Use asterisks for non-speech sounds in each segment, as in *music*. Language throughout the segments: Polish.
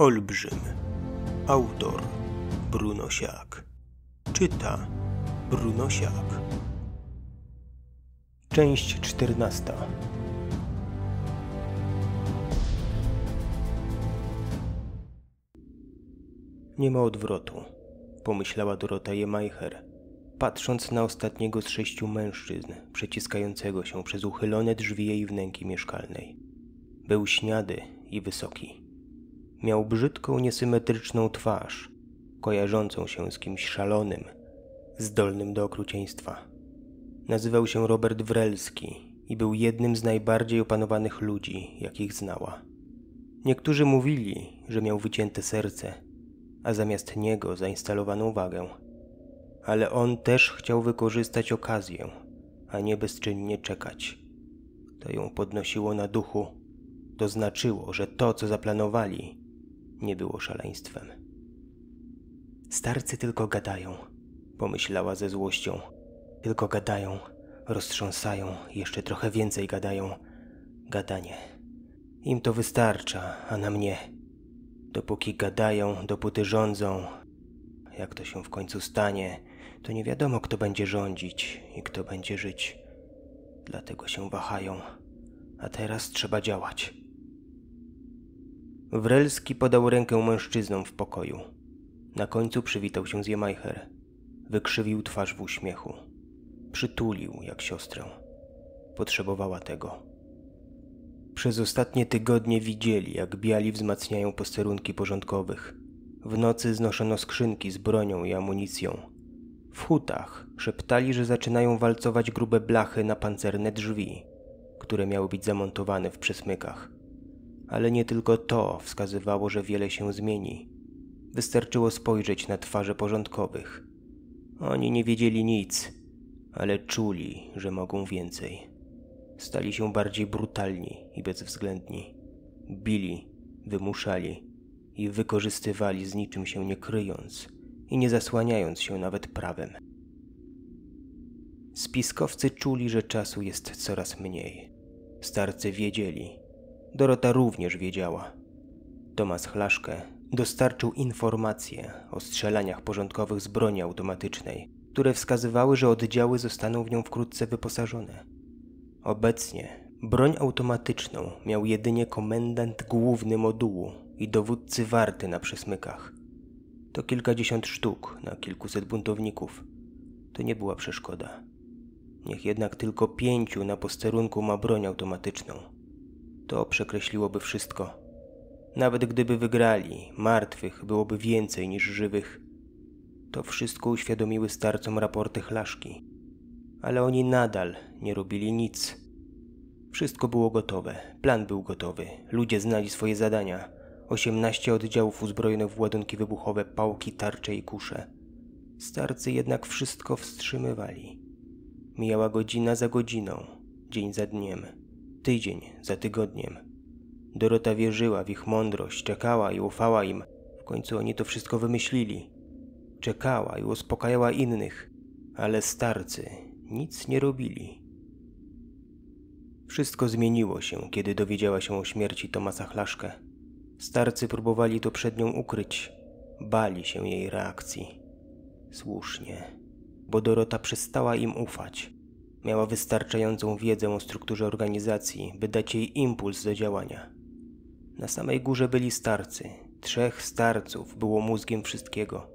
Olbrzym. Autor Bruno Siak. Czyta Bruno Siak. Część czternasta. Nie ma odwrotu, pomyślała Dorota Jemajcher, patrząc na ostatniego z sześciu mężczyzn przeciskającego się przez uchylone drzwi jej wnęki mieszkalnej. Był śniady i wysoki Miał brzydką, niesymetryczną twarz, kojarzącą się z kimś szalonym, zdolnym do okrucieństwa. Nazywał się Robert Wrelski i był jednym z najbardziej opanowanych ludzi, jakich znała. Niektórzy mówili, że miał wycięte serce, a zamiast niego zainstalowaną wagę. Ale on też chciał wykorzystać okazję, a nie bezczynnie czekać. To ją podnosiło na duchu. To znaczyło, że to, co zaplanowali, nie było szaleństwem. Starcy tylko gadają, pomyślała ze złością. Tylko gadają, roztrząsają, jeszcze trochę więcej gadają. Gadanie. Im to wystarcza, a na mnie. Dopóki gadają, dopóty rządzą. Jak to się w końcu stanie, to nie wiadomo, kto będzie rządzić i kto będzie żyć. Dlatego się wahają. A teraz trzeba działać. Wrelski podał rękę mężczyznom w pokoju. Na końcu przywitał się z Jemajcher. Wykrzywił twarz w uśmiechu. Przytulił jak siostrę. Potrzebowała tego. Przez ostatnie tygodnie widzieli, jak biali wzmacniają posterunki porządkowych. W nocy znoszono skrzynki z bronią i amunicją. W hutach szeptali, że zaczynają walcować grube blachy na pancerne drzwi, które miały być zamontowane w przesmykach ale nie tylko to wskazywało, że wiele się zmieni. Wystarczyło spojrzeć na twarze porządkowych. Oni nie wiedzieli nic, ale czuli, że mogą więcej. Stali się bardziej brutalni i bezwzględni. Bili, wymuszali i wykorzystywali z niczym się nie kryjąc i nie zasłaniając się nawet prawem. Spiskowcy czuli, że czasu jest coraz mniej. Starcy wiedzieli, Dorota również wiedziała. Tomasz Chlaszkę dostarczył informacje o strzelaniach porządkowych z broni automatycznej, które wskazywały, że oddziały zostaną w nią wkrótce wyposażone. Obecnie broń automatyczną miał jedynie komendant główny modułu i dowódcy warty na przesmykach. To kilkadziesiąt sztuk na kilkuset buntowników. To nie była przeszkoda. Niech jednak tylko pięciu na posterunku ma broń automatyczną to przekreśliłoby wszystko. Nawet gdyby wygrali, martwych byłoby więcej niż żywych. To wszystko uświadomiły starcom raporty chlaszki. Ale oni nadal nie robili nic. Wszystko było gotowe, plan był gotowy, ludzie znali swoje zadania. osiemnaście oddziałów uzbrojonych w ładunki wybuchowe, pałki, tarcze i kusze. Starcy jednak wszystko wstrzymywali. Mijała godzina za godziną, dzień za dniem. Tydzień za tygodniem. Dorota wierzyła w ich mądrość, czekała i ufała im. W końcu oni to wszystko wymyślili. Czekała i uspokajała innych, ale starcy nic nie robili. Wszystko zmieniło się, kiedy dowiedziała się o śmierci Tomasa Chlaszkę. Starcy próbowali to przed nią ukryć. Bali się jej reakcji. Słusznie, bo Dorota przestała im ufać. Miała wystarczającą wiedzę o strukturze organizacji, by dać jej impuls do działania. Na samej górze byli starcy. Trzech starców było mózgiem wszystkiego.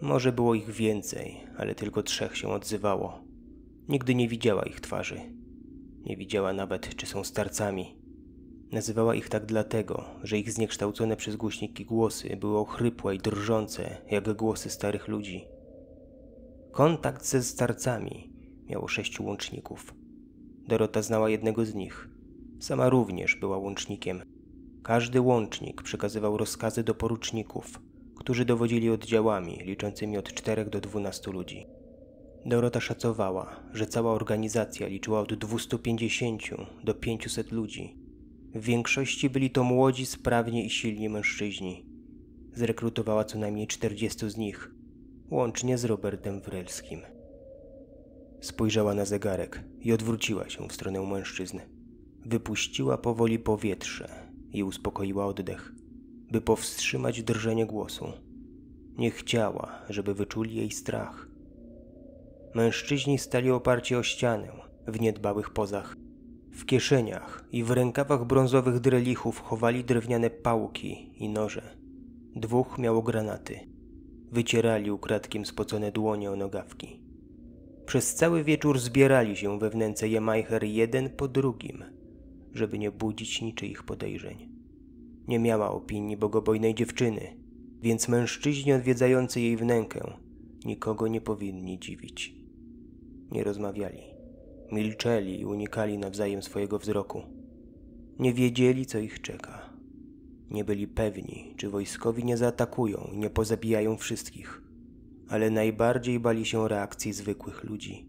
Może było ich więcej, ale tylko trzech się odzywało. Nigdy nie widziała ich twarzy. Nie widziała nawet, czy są starcami. Nazywała ich tak dlatego, że ich zniekształcone przez głośniki głosy były ochrypłe i drżące, jak głosy starych ludzi. Kontakt ze starcami miało sześciu łączników. Dorota znała jednego z nich. Sama również była łącznikiem. Każdy łącznik przekazywał rozkazy do poruczników, którzy dowodzili oddziałami liczącymi od 4 do 12 ludzi. Dorota szacowała, że cała organizacja liczyła od 250 do 500 ludzi. W większości byli to młodzi, sprawni i silni mężczyźni. Zrekrutowała co najmniej 40 z nich, łącznie z Robertem Wrelskim. Spojrzała na zegarek i odwróciła się w stronę mężczyzny. Wypuściła powoli powietrze i uspokoiła oddech, by powstrzymać drżenie głosu. Nie chciała, żeby wyczuli jej strach. Mężczyźni stali oparci o ścianę w niedbałych pozach. W kieszeniach i w rękawach brązowych drelichów chowali drewniane pałki i noże. Dwóch miało granaty. Wycierali ukradkiem spocone dłonie o nogawki. Przez cały wieczór zbierali się we wnęce Jemajcher jeden po drugim, żeby nie budzić niczyich podejrzeń. Nie miała opinii bogobojnej dziewczyny, więc mężczyźni odwiedzający jej wnękę nikogo nie powinni dziwić. Nie rozmawiali, milczeli i unikali nawzajem swojego wzroku. Nie wiedzieli, co ich czeka. Nie byli pewni, czy wojskowi nie zaatakują i nie pozabijają wszystkich – ale najbardziej bali się reakcji zwykłych ludzi.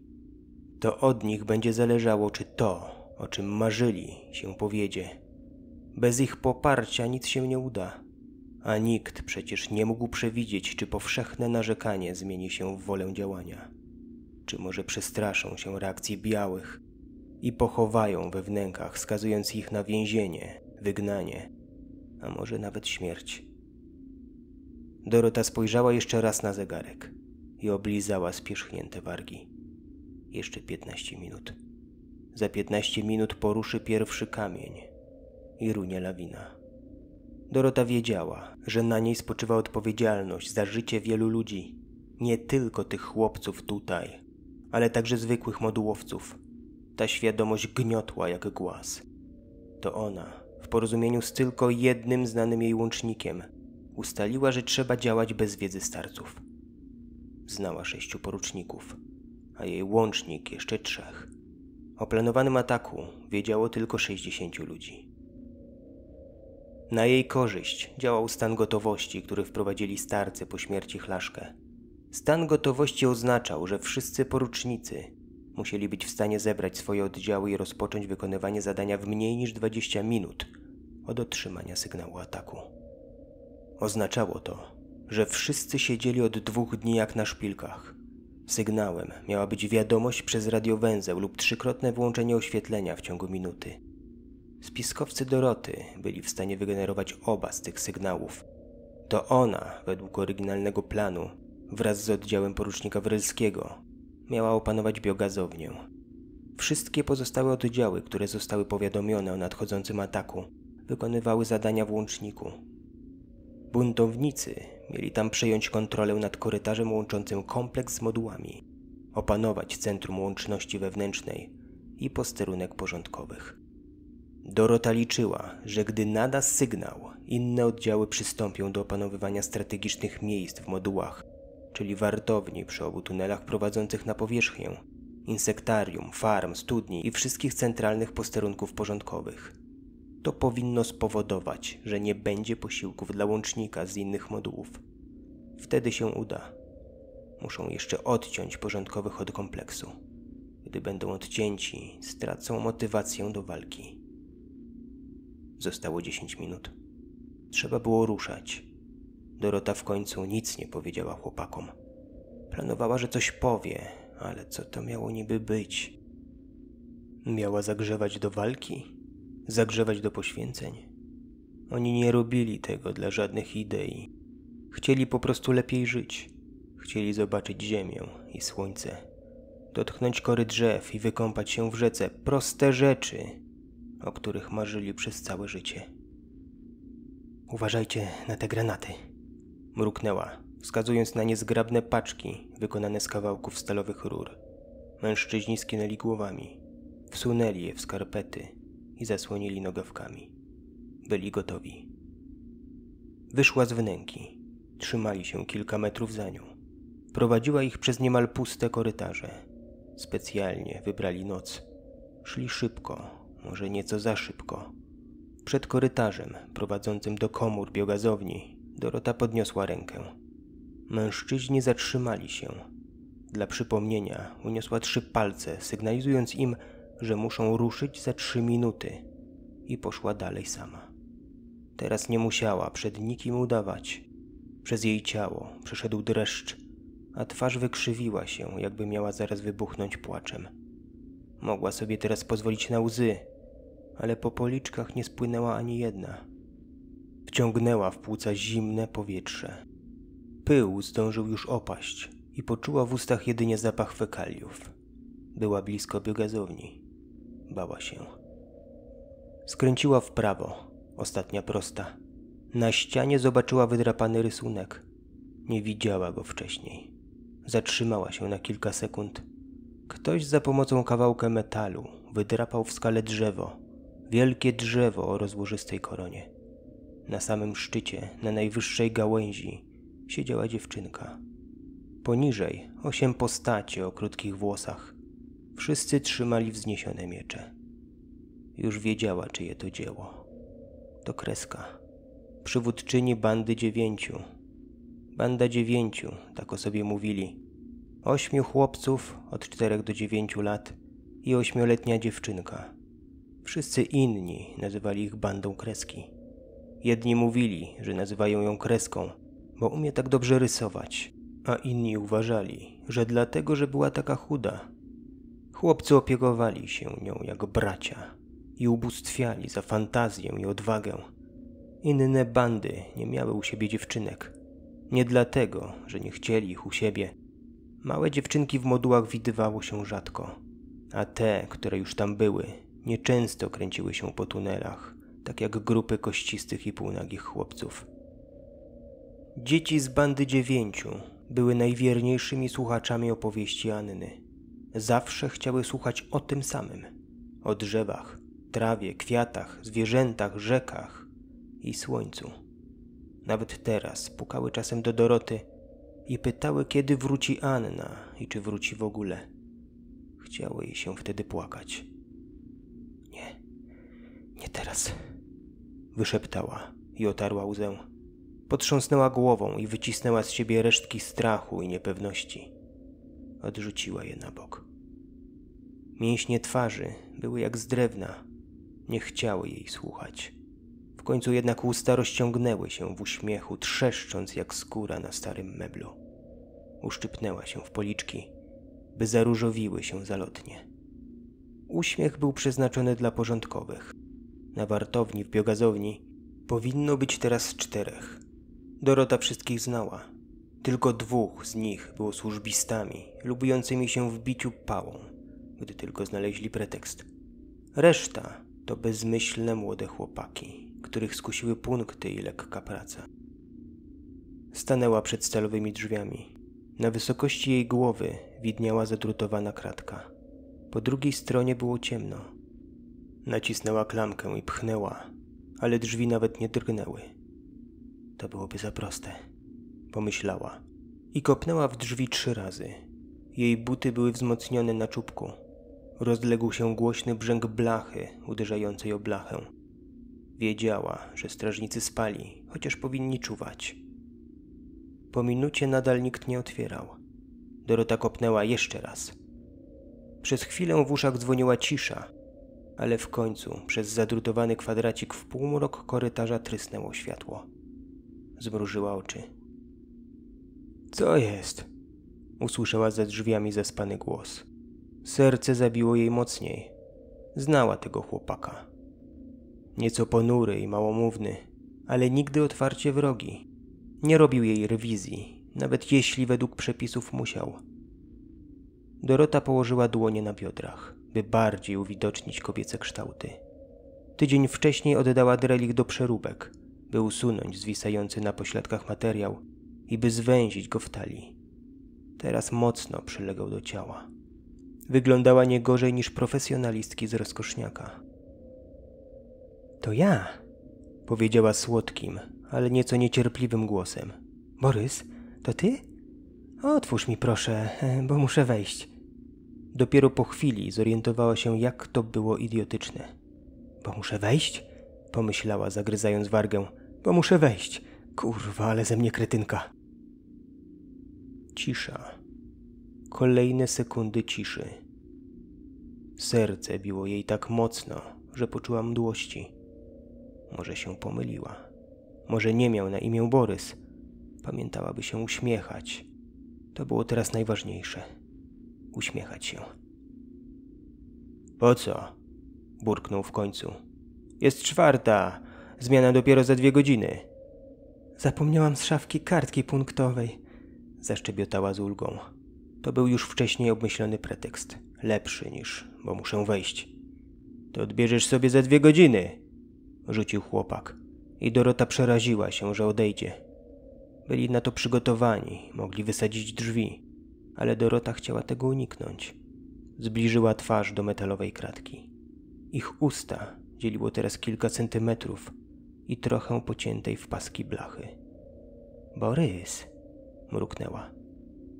To od nich będzie zależało, czy to, o czym marzyli, się powiedzie. Bez ich poparcia nic się nie uda, a nikt przecież nie mógł przewidzieć, czy powszechne narzekanie zmieni się w wolę działania, czy może przestraszą się reakcji białych i pochowają we wnękach, skazując ich na więzienie, wygnanie, a może nawet śmierć. Dorota spojrzała jeszcze raz na zegarek i oblizała spierzchnięte wargi. Jeszcze piętnaście minut. Za piętnaście minut poruszy pierwszy kamień i runie lawina. Dorota wiedziała, że na niej spoczywa odpowiedzialność za życie wielu ludzi, nie tylko tych chłopców tutaj, ale także zwykłych modułowców. Ta świadomość gniotła jak głaz. To ona, w porozumieniu z tylko jednym znanym jej łącznikiem – ustaliła, że trzeba działać bez wiedzy starców. Znała sześciu poruczników, a jej łącznik jeszcze trzech. O planowanym ataku wiedziało tylko 60 ludzi. Na jej korzyść działał stan gotowości, który wprowadzili starcy po śmierci Chlaszkę. Stan gotowości oznaczał, że wszyscy porucznicy musieli być w stanie zebrać swoje oddziały i rozpocząć wykonywanie zadania w mniej niż 20 minut od otrzymania sygnału ataku. Oznaczało to, że wszyscy siedzieli od dwóch dni jak na szpilkach. Sygnałem miała być wiadomość przez radiowęzeł lub trzykrotne włączenie oświetlenia w ciągu minuty. Spiskowcy Doroty byli w stanie wygenerować oba z tych sygnałów. To ona, według oryginalnego planu, wraz z oddziałem porucznika Wrelskiego, miała opanować biogazownię. Wszystkie pozostałe oddziały, które zostały powiadomione o nadchodzącym ataku, wykonywały zadania w łączniku, Buntownicy mieli tam przejąć kontrolę nad korytarzem łączącym kompleks z modułami, opanować centrum łączności wewnętrznej i posterunek porządkowych. Dorota liczyła, że gdy nada sygnał, inne oddziały przystąpią do opanowywania strategicznych miejsc w modułach, czyli wartowni przy obu tunelach prowadzących na powierzchnię, insektarium, farm, studni i wszystkich centralnych posterunków porządkowych to powinno spowodować, że nie będzie posiłków dla łącznika z innych modułów. Wtedy się uda. Muszą jeszcze odciąć porządkowych od kompleksu. Gdy będą odcięci, stracą motywację do walki. Zostało 10 minut. Trzeba było ruszać. Dorota w końcu nic nie powiedziała chłopakom. Planowała, że coś powie, ale co to miało niby być? Miała zagrzewać do walki? zagrzewać do poświęceń. Oni nie robili tego dla żadnych idei. Chcieli po prostu lepiej żyć. Chcieli zobaczyć ziemię i słońce, dotknąć kory drzew i wykąpać się w rzece. Proste rzeczy, o których marzyli przez całe życie. Uważajcie na te granaty, mruknęła, wskazując na niezgrabne paczki wykonane z kawałków stalowych rur. Mężczyźni skinęli głowami, wsunęli je w skarpety i zasłonili nogawkami. Byli gotowi. Wyszła z wnęki. Trzymali się kilka metrów za nią. Prowadziła ich przez niemal puste korytarze. Specjalnie wybrali noc. Szli szybko, może nieco za szybko. Przed korytarzem prowadzącym do komór biogazowni Dorota podniosła rękę. Mężczyźni zatrzymali się. Dla przypomnienia uniosła trzy palce, sygnalizując im, że muszą ruszyć za trzy minuty i poszła dalej sama. Teraz nie musiała przed nikim udawać. Przez jej ciało przeszedł dreszcz, a twarz wykrzywiła się, jakby miała zaraz wybuchnąć płaczem. Mogła sobie teraz pozwolić na łzy, ale po policzkach nie spłynęła ani jedna. Wciągnęła w płuca zimne powietrze. Pył zdążył już opaść i poczuła w ustach jedynie zapach fekaliów. Była blisko biogazowni bała się. Skręciła w prawo, ostatnia prosta. Na ścianie zobaczyła wydrapany rysunek. Nie widziała go wcześniej. Zatrzymała się na kilka sekund. Ktoś za pomocą kawałka metalu wydrapał w skale drzewo, wielkie drzewo o rozłożystej koronie. Na samym szczycie, na najwyższej gałęzi, siedziała dziewczynka. Poniżej osiem postaci o krótkich włosach. Wszyscy trzymali wzniesione miecze. Już wiedziała, czyje to dzieło. To kreska. Przywódczyni bandy dziewięciu. Banda dziewięciu, tak o sobie mówili. Ośmiu chłopców od czterech do dziewięciu lat i ośmioletnia dziewczynka. Wszyscy inni nazywali ich bandą kreski. Jedni mówili, że nazywają ją kreską, bo umie tak dobrze rysować, a inni uważali, że dlatego, że była taka chuda, Chłopcy opiekowali się nią jak bracia i ubóstwiali za fantazję i odwagę. Inne bandy nie miały u siebie dziewczynek. Nie dlatego, że nie chcieli ich u siebie. Małe dziewczynki w modułach widywało się rzadko, a te, które już tam były, nieczęsto kręciły się po tunelach, tak jak grupy kościstych i półnagich chłopców. Dzieci z bandy dziewięciu były najwierniejszymi słuchaczami opowieści Anny zawsze chciały słuchać o tym samym o drzewach, trawie, kwiatach, zwierzętach, rzekach i słońcu. Nawet teraz pukały czasem do Doroty i pytały, kiedy wróci Anna i czy wróci w ogóle. Chciało jej się wtedy płakać. Nie, nie teraz, wyszeptała i otarła łzę. Potrząsnęła głową i wycisnęła z siebie resztki strachu i niepewności odrzuciła je na bok. Mięśnie twarzy były jak z drewna, nie chciały jej słuchać. W końcu jednak usta rozciągnęły się w uśmiechu, trzeszcząc jak skóra na starym meblu. Uszczypnęła się w policzki, by zaróżowiły się zalotnie. Uśmiech był przeznaczony dla porządkowych. Na wartowni w biogazowni powinno być teraz czterech. Dorota wszystkich znała, tylko dwóch z nich było służbistami, lubiącymi się w biciu pałą, gdy tylko znaleźli pretekst. Reszta to bezmyślne młode chłopaki, których skusiły punkty i lekka praca. Stanęła przed stalowymi drzwiami. Na wysokości jej głowy widniała zadrutowana kratka. Po drugiej stronie było ciemno. Nacisnęła klamkę i pchnęła, ale drzwi nawet nie drgnęły. To byłoby za proste pomyślała. I kopnęła w drzwi trzy razy. Jej buty były wzmocnione na czubku. Rozległ się głośny brzęk blachy uderzającej o blachę. Wiedziała, że strażnicy spali, chociaż powinni czuwać. Po minucie nadal nikt nie otwierał. Dorota kopnęła jeszcze raz. Przez chwilę w uszach dzwoniła cisza, ale w końcu przez zadrutowany kwadracik w półmrok korytarza trysnęło światło. Zmrużyła oczy. Co jest? Usłyszała za drzwiami zaspany głos. Serce zabiło jej mocniej. Znała tego chłopaka. Nieco ponury i małomówny, ale nigdy otwarcie wrogi. Nie robił jej rewizji, nawet jeśli według przepisów musiał. Dorota położyła dłonie na biodrach, by bardziej uwidocznić kobiece kształty. Tydzień wcześniej oddała drelich do przeróbek, by usunąć zwisający na pośladkach materiał i by zwęzić go w talii. Teraz mocno przylegał do ciała. Wyglądała nie gorzej niż profesjonalistki z rozkoszniaka. To ja, powiedziała słodkim, ale nieco niecierpliwym głosem. Borys, to ty? Otwórz mi proszę, *laughs* bo muszę wejść. Dopiero po chwili zorientowała się, jak to było idiotyczne. Bo muszę wejść? pomyślała, zagryzając wargę. Bo muszę wejść. Kurwa, ale ze mnie kretynka. Cisza. Kolejne sekundy ciszy. Serce biło jej tak mocno, że poczuła mdłości. Może się pomyliła. Może nie miał na imię Borys. Pamiętałaby się uśmiechać. To było teraz najważniejsze. Uśmiechać się. Po co? burknął w końcu. Jest czwarta. Zmiana dopiero za dwie godziny. Zapomniałam z szafki kartki punktowej. Zaszczebiotała z ulgą. To był już wcześniej obmyślony pretekst. Lepszy niż, bo muszę wejść. To odbierzesz sobie za dwie godziny, rzucił chłopak. I Dorota przeraziła się, że odejdzie. Byli na to przygotowani, mogli wysadzić drzwi, ale Dorota chciała tego uniknąć. Zbliżyła twarz do metalowej kratki. Ich usta dzieliło teraz kilka centymetrów i trochę pociętej w paski blachy. Borys, mruknęła.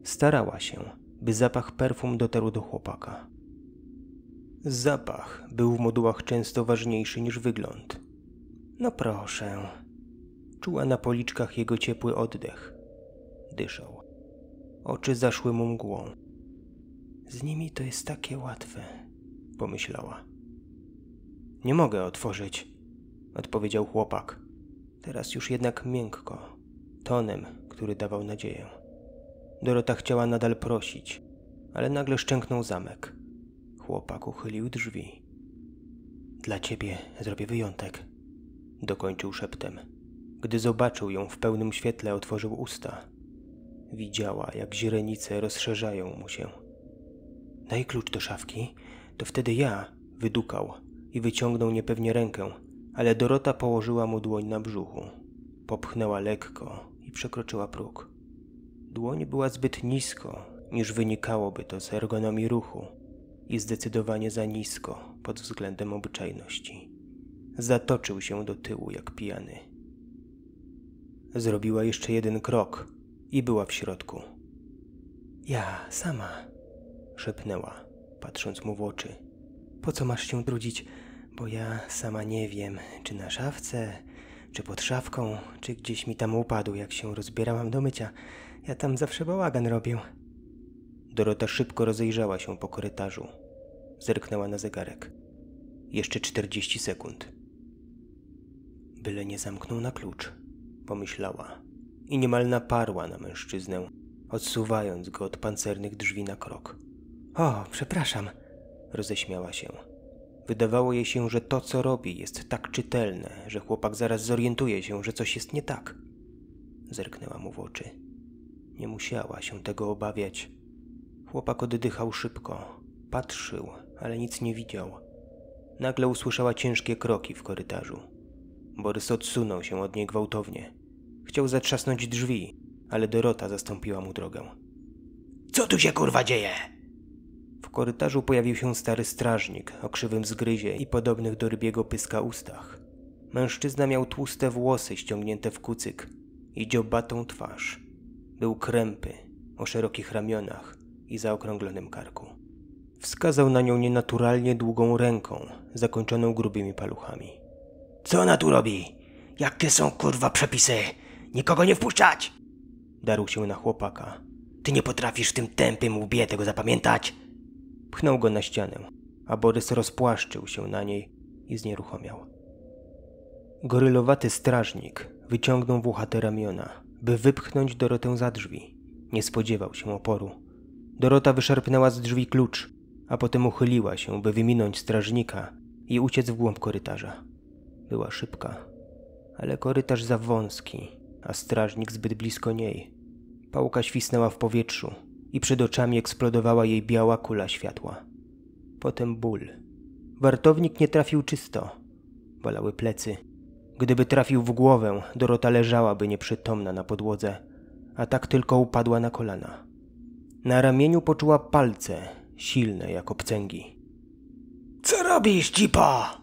Starała się, by zapach perfum dotarł do chłopaka. Zapach był w modułach często ważniejszy niż wygląd. No proszę. Czuła na policzkach jego ciepły oddech. Dyszał. Oczy zaszły mu mgłą. Z nimi to jest takie łatwe, pomyślała. Nie mogę otworzyć, odpowiedział chłopak. Teraz już jednak miękko, tonem który dawał nadzieję. Dorota chciała nadal prosić, ale nagle szczęknął zamek. Chłopak uchylił drzwi. Dla ciebie zrobię wyjątek, dokończył szeptem. Gdy zobaczył ją w pełnym świetle, otworzył usta. Widziała, jak źrenice rozszerzają mu się. Daj klucz do szafki, to wtedy ja wydukał i wyciągnął niepewnie rękę, ale Dorota położyła mu dłoń na brzuchu. Popchnęła lekko, i przekroczyła próg. Dłoń była zbyt nisko, niż wynikałoby to z ergonomii ruchu i zdecydowanie za nisko pod względem obyczajności. Zatoczył się do tyłu jak pijany. Zrobiła jeszcze jeden krok i była w środku. Ja sama, szepnęła, patrząc mu w oczy. Po co masz się trudzić? Bo ja sama nie wiem, czy na szafce, czy pod szafką, czy gdzieś mi tam upadł, jak się rozbierałam do mycia. Ja tam zawsze bałagan robię. Dorota szybko rozejrzała się po korytarzu. Zerknęła na zegarek. Jeszcze 40 sekund. Byle nie zamknął na klucz, pomyślała i niemal naparła na mężczyznę, odsuwając go od pancernych drzwi na krok. O, przepraszam, roześmiała się. Wydawało jej się, że to, co robi, jest tak czytelne, że chłopak zaraz zorientuje się, że coś jest nie tak. Zerknęła mu w oczy. Nie musiała się tego obawiać. Chłopak oddychał szybko, patrzył, ale nic nie widział. Nagle usłyszała ciężkie kroki w korytarzu. Borys odsunął się od niej gwałtownie. Chciał zatrzasnąć drzwi, ale Dorota zastąpiła mu drogę. Co tu się kurwa dzieje? korytarzu pojawił się stary strażnik o krzywym zgryzie i podobnych do rybiego pyska ustach. Mężczyzna miał tłuste włosy ściągnięte w kucyk i dziobatą twarz. Był krępy, o szerokich ramionach i zaokrąglonym karku. Wskazał na nią nienaturalnie długą ręką, zakończoną grubymi paluchami. Co ona tu robi? Jakie są kurwa przepisy? Nikogo nie wpuszczać! Darł się na chłopaka. Ty nie potrafisz w tym tępym łbie tego zapamiętać? Pchnął go na ścianę, a Borys rozpłaszczył się na niej i znieruchomiał. Gorylowaty strażnik wyciągnął włochate ramiona, by wypchnąć Dorotę za drzwi. Nie spodziewał się oporu. Dorota wyszarpnęła z drzwi klucz, a potem uchyliła się, by wyminąć strażnika i uciec w głąb korytarza. Była szybka, ale korytarz za wąski, a strażnik zbyt blisko niej. Pałka świsnęła w powietrzu, i przed oczami eksplodowała jej biała kula światła. Potem ból. Wartownik nie trafił czysto. Bolały plecy. Gdyby trafił w głowę, Dorota leżałaby nieprzytomna na podłodze, a tak tylko upadła na kolana. Na ramieniu poczuła palce, silne jak obcęgi. Co robisz, cipa?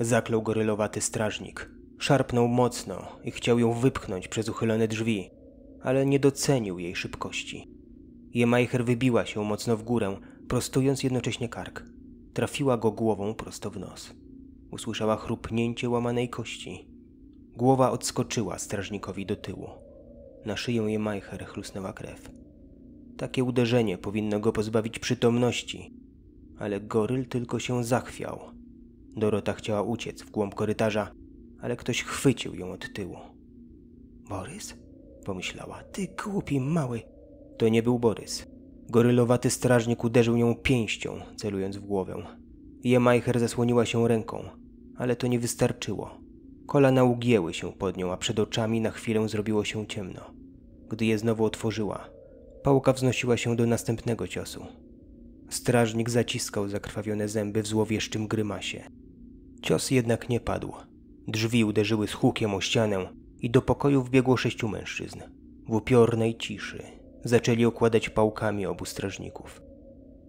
Zaklął gorylowaty strażnik. Szarpnął mocno i chciał ją wypchnąć przez uchylone drzwi, ale nie docenił jej szybkości. Jemajcher wybiła się mocno w górę, prostując jednocześnie kark. Trafiła go głową prosto w nos. Usłyszała chrupnięcie łamanej kości. Głowa odskoczyła strażnikowi do tyłu. Na szyję Jemajcher chlusnęła krew. Takie uderzenie powinno go pozbawić przytomności, ale goryl tylko się zachwiał. Dorota chciała uciec w głąb korytarza, ale ktoś chwycił ją od tyłu. Borys? Pomyślała. Ty głupi mały. To nie był Borys. Gorylowaty strażnik uderzył ją pięścią, celując w głowę. Jemajcher zasłoniła się ręką, ale to nie wystarczyło. Kolana ugięły się pod nią, a przed oczami na chwilę zrobiło się ciemno. Gdy je znowu otworzyła, pałka wznosiła się do następnego ciosu. Strażnik zaciskał zakrwawione zęby w złowieszczym grymasie. Cios jednak nie padł. Drzwi uderzyły z hukiem o ścianę i do pokoju wbiegło sześciu mężczyzn. W upiornej ciszy Zaczęli okładać pałkami obu strażników.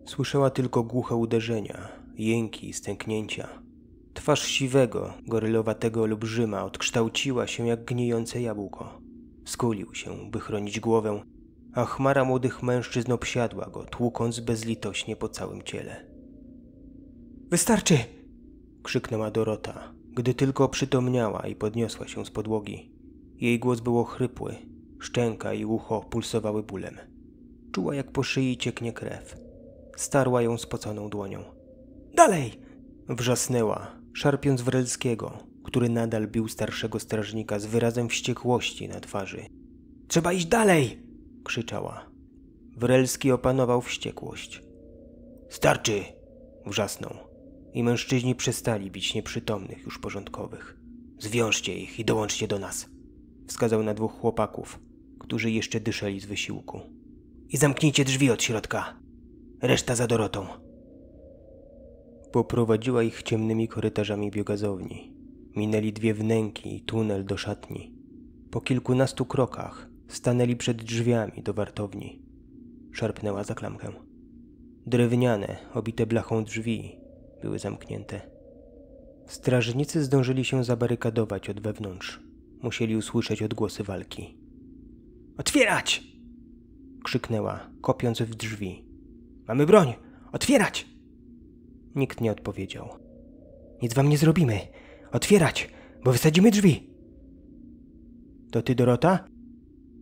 Słyszała tylko głuche uderzenia, jęki i stęknięcia. Twarz siwego, gorylowatego olbrzyma odkształciła się jak gnijące jabłko. Skulił się, by chronić głowę, a chmara młodych mężczyzn obsiadła go, tłukąc bezlitośnie po całym ciele. Wystarczy! krzyknęła Dorota, gdy tylko przytomniała i podniosła się z podłogi. Jej głos był ochrypły, Szczęka i ucho pulsowały bólem. Czuła, jak po szyi cieknie krew. Starła ją spoconą dłonią. Dalej! Wrzasnęła, szarpiąc Wrelskiego, który nadal bił starszego strażnika z wyrazem wściekłości na twarzy. Trzeba iść dalej! krzyczała. Wrelski opanował wściekłość. Starczy! wrzasnął. I mężczyźni przestali bić nieprzytomnych już porządkowych. Zwiążcie ich i dołączcie do nas. Wskazał na dwóch chłopaków, którzy jeszcze dyszeli z wysiłku. I zamknijcie drzwi od środka. Reszta za Dorotą. Poprowadziła ich ciemnymi korytarzami biogazowni. Minęli dwie wnęki i tunel do szatni. Po kilkunastu krokach stanęli przed drzwiami do wartowni. Szarpnęła za klamkę. Drewniane, obite blachą drzwi były zamknięte. Strażnicy zdążyli się zabarykadować od wewnątrz. Musieli usłyszeć odgłosy walki. Otwierać! krzyknęła, kopiąc w drzwi. Mamy broń! Otwierać! Nikt nie odpowiedział. Nic wam nie zrobimy. Otwierać, bo wysadzimy drzwi. To ty, Dorota?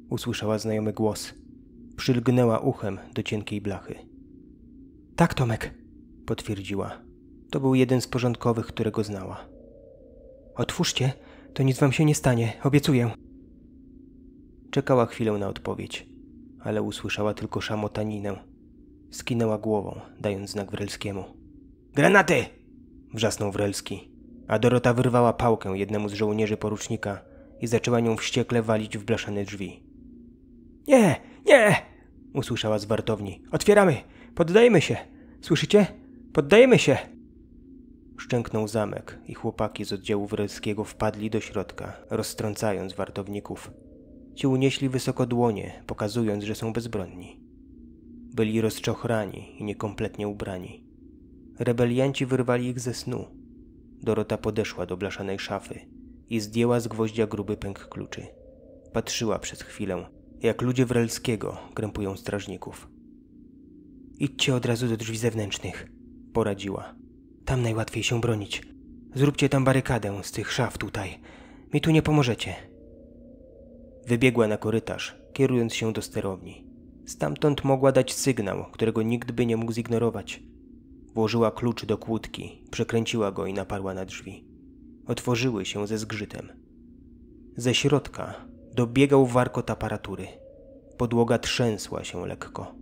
usłyszała znajomy głos. Przylgnęła uchem do cienkiej blachy. Tak, Tomek, potwierdziła. To był jeden z porządkowych, którego znała. Otwórzcie, to nic wam się nie stanie, obiecuję. Czekała chwilę na odpowiedź, ale usłyszała tylko szamotaninę. Skinęła głową, dając znak Wrelskiemu. Granaty! wrzasnął Wrelski, a Dorota wyrwała pałkę jednemu z żołnierzy porucznika i zaczęła nią wściekle walić w blaszane drzwi. Nie, nie! usłyszała z wartowni. Otwieramy! Poddajemy się! Słyszycie? Poddajemy się! Szczęknął zamek i chłopaki z oddziału Wrelskiego wpadli do środka, roztrącając wartowników. Ci unieśli wysoko dłonie, pokazując, że są bezbronni. Byli rozczochrani i niekompletnie ubrani. Rebelianci wyrwali ich ze snu. Dorota podeszła do blaszanej szafy i zdjęła z gwoździa gruby pęk kluczy. Patrzyła przez chwilę, jak ludzie Wrelskiego krępują strażników. Idźcie od razu do drzwi zewnętrznych, poradziła. Tam najłatwiej się bronić. Zróbcie tam barykadę z tych szaf tutaj. Mi tu nie pomożecie. Wybiegła na korytarz, kierując się do sterowni. Stamtąd mogła dać sygnał, którego nikt by nie mógł zignorować. Włożyła klucz do kłódki, przekręciła go i naparła na drzwi. Otworzyły się ze zgrzytem. Ze środka dobiegał warkot aparatury. Podłoga trzęsła się lekko.